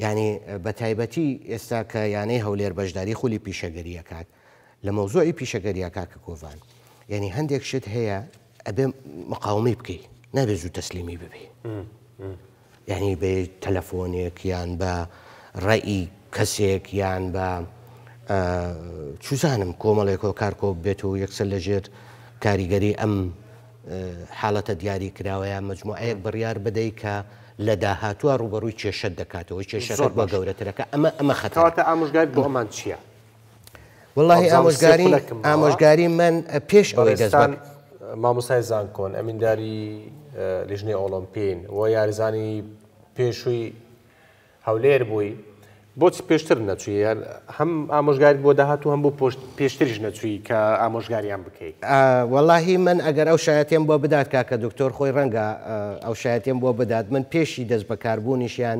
ینی بە تایبەتی ئێستا کە یانەی هەولێر بەشداری خولی پیشەگەریەکات لە مەوزۆی پیشەگەریە کاکە کۆڤان یعنی هەندێک شت هەیە ئەبێ مقاومی بکەی نابێ زوو تەسلیمی ببی یعنی بێ تەلەفۆنێک یان بە ڕێی کەسێک یان بە چوزانم کۆمەڵێکۆ کارکۆ بێت و یەکسەر لەژێر کاریگەری ئەم حاڵەتە دیاری کراوەیە مجموعەیەک بڕیار بدەیت کە لە داهاتوە ڕوبەڕووی کێشە دەکاتەوە کێشە بە گەورەترەکە ئەمە ئەمە خەتەوەتە ئامژگای بۆ ئەمان چییە؟ وڵی ئامۆژگاری ئامۆژگاری من پێش ئەوەی دەستان مامۆسای زانکۆن ئەمینداری لیژنی ئۆلمپین وە یاریزانی پێشووی هەولێر بووی بۆچی پێشتر نەچوی هەم ئامۆژگاری بۆ داهاتوو هەم بۆ پێشتریش نەچوی کە ئامۆژگاریان بکەیت وەڵاهی من ئەگەر ئەو شایەتێن بۆ بدات کاکە دکتۆر خۆی ڕەنگە ئەو شایەتێن بۆ بدات من پێشی دەست بەکاربوونیشیان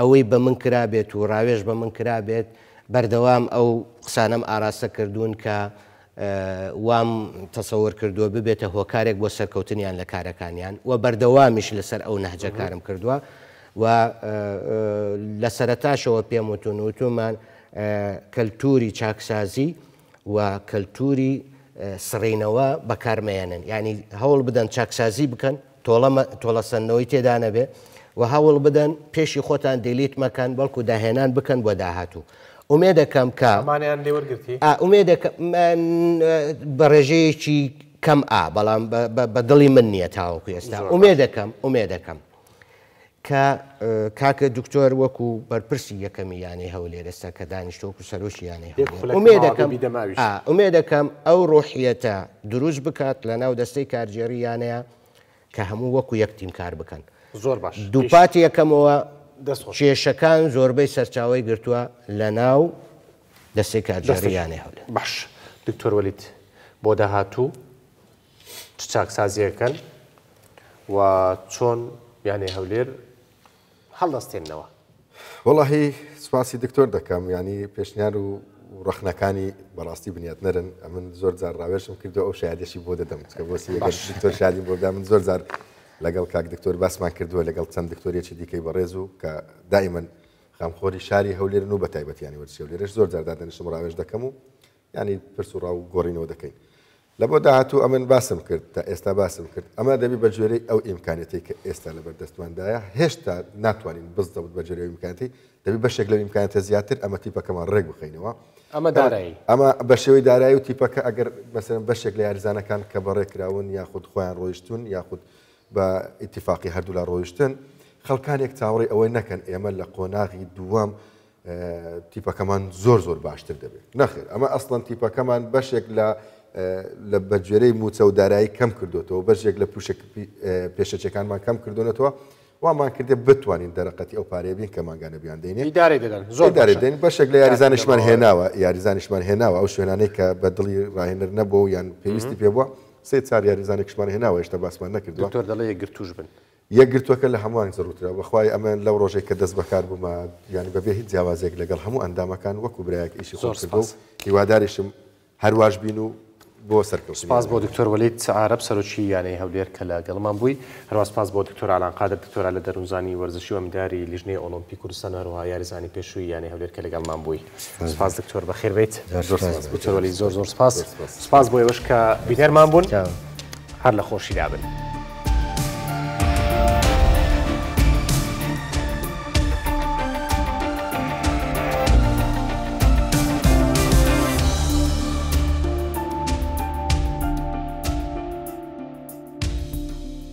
ئەوەی بە من کرابێت و ڕاوێژ بە من کرابێت بەردەوام ئەو قسانم ئاراستە کردوون کە وام تەسەور کردووە ببێتە هۆکارێک بۆ سەرکەوتنیان لە کارەکانیان و بەردەوامیش لەسەر ئەو نەهجە کارم کردووە و لە سەرتاشەوە پێم وتون وتومان کەلتوری چاکسازی و کەلتوری سڕینەوە بەکارمەێنن ینی هەوڵ بدەن چاکسازی بکەن تۆڵەسەندنەوەی تێدانەبێ و هەوڵ بدەن پێشی خۆتان دیلیت مەکەن بەڵکو داهێنان بکەن بۆ داهاتوو ئومێ دەکەم کەمانیانێوەرگرتیێ بە ڕێژەیەکی کەم ئا بەڵام بە دڵی من نییە تاوەکو ئێستا ئومێ دەکەم ئومێ دەکەم کە کاکە دکتۆر وەکو بەرپرسی یەکەمی یانی هەولێرەستا کە دانیشتۆکو سەرۆشییانێ ئومێ دەکەم ئەو ڕۆحیەتە دروست بکات لە ناو دەستەی کارجێریانەیە کە هەموو وەکو یەکتیم کار بکەن زۆر باش دووپاتی یەکەمەوە کێشەکان زۆربەی سەرچاوی گرتووە لە ناو دەستی کارجاریانێ هەول باش دکتۆر وەلیت بۆ داهاتوو چاکسازیەکەن و چۆن یانێ هەولێر هەڵدەستێنەوە وڵی سوپاسی دکتۆر دەکەم ینی پێشنیار و ڕخنەکانی بەڕاستی بنیات نەرن ئەمن زۆر زار ڕاوێشم کردو ئەو شادێکی بۆ دەدەم کە بۆسی تۆ شادی بۆدا من زۆر زار لەگەڵ کاک دکتۆر باسمان کردووە لەگەڵ چەند دکتۆریەکی دیکەی بەڕێز و کە دایمەن خامخۆری شاری هەولێرن و بە تایبەتیانی وەرسی و لێرش زۆر دەردادنیشم ڕاوێش دەکەم و ینی پرسوڕا و گۆڕینەوە دەکەین لە بۆ داهاتوو ئەمن باسم کرد تا ئێستا باسم کرد ئەمە دەبی بەجێرەی ئەو ئیمکانەتی کە ئێستا لە بەردەستماندایە هێشتا ناتوانین بزدەوت بەجێرە ئیمکانەتی دەبی بەشێک لە ئیمکانەتە زیاتر ئەمە تیپەکەمان ڕێک بخینەوە ئەمە دارایی ئەمە بە شێوەی دارایی و تیپەکە ئەگەر مەسەرم بەشێک لە یاریزانەکان کە بەڕێکراون یاخود خۆیان ڕۆیشتون یاخود بە ئیتیفاقی هەردوو لە ڕۆیشتن خەڵکانێک چاوەڕی ئەوەی نەکەن ئێمە لە قۆناغی دووەم تیپەکەمان زۆر زۆر باشتر دەبێت نەخیر ئەمە ئەسڵەن تیپەکەمان بەشێک لە لە بەجێرەی موچە و دارایی کەم کردوێتەوە بەشێک لە پێشەچەکانمان کەم کردوونەتەوە وامان کردێ بتوانین دەرەقەتی ئەو پارێبین کە ماگانە بیان دێنێ زۆردارێن بەشێک لە یاریزانشمان هێناوە یاریزانشمان هێناوە ئەو شوێنانەی کە بە دڵی ڕاهێنەر نەبوو یان پێویستی پێ بووە سێ چار یاریزانێکشمان هێناوە هێشتا باسمان نەکردوە تۆر دەڵێ گرتوش بن یەکگرتوەکە لە هەمووان زەروترا بەخوای ئەمە لەو ڕۆژێک کە دەست بەکار بوومە یانی بەبێ هیچ جیاوازێک لەگەڵ هەموو ئەندامەکان وەکو برایەک ئیشی خۆش کرد و هیوادارشم هەرواش بین و بۆ سەرپاس بۆ دکتۆر وەلیت عرب سەرۆکی یانەی هەولێر کە لە گەڵمان بووی هەروە سپاس بۆ دکتۆر ئالان قادر دکتۆرا لە دەروزانی وەرزشی و ئەمداری لیژنەی ئۆلمپی کوردستان هەروە یاریزانی پێشووی یانەی هەولێر کە لەگەڵمان بووی سپاس دکتۆر بەخێر بیت دکتۆر وەلی زۆر زۆر سپاس سپاس بۆ ئێوەش کە بینەرمان بوون هەر لە خۆشی دابن.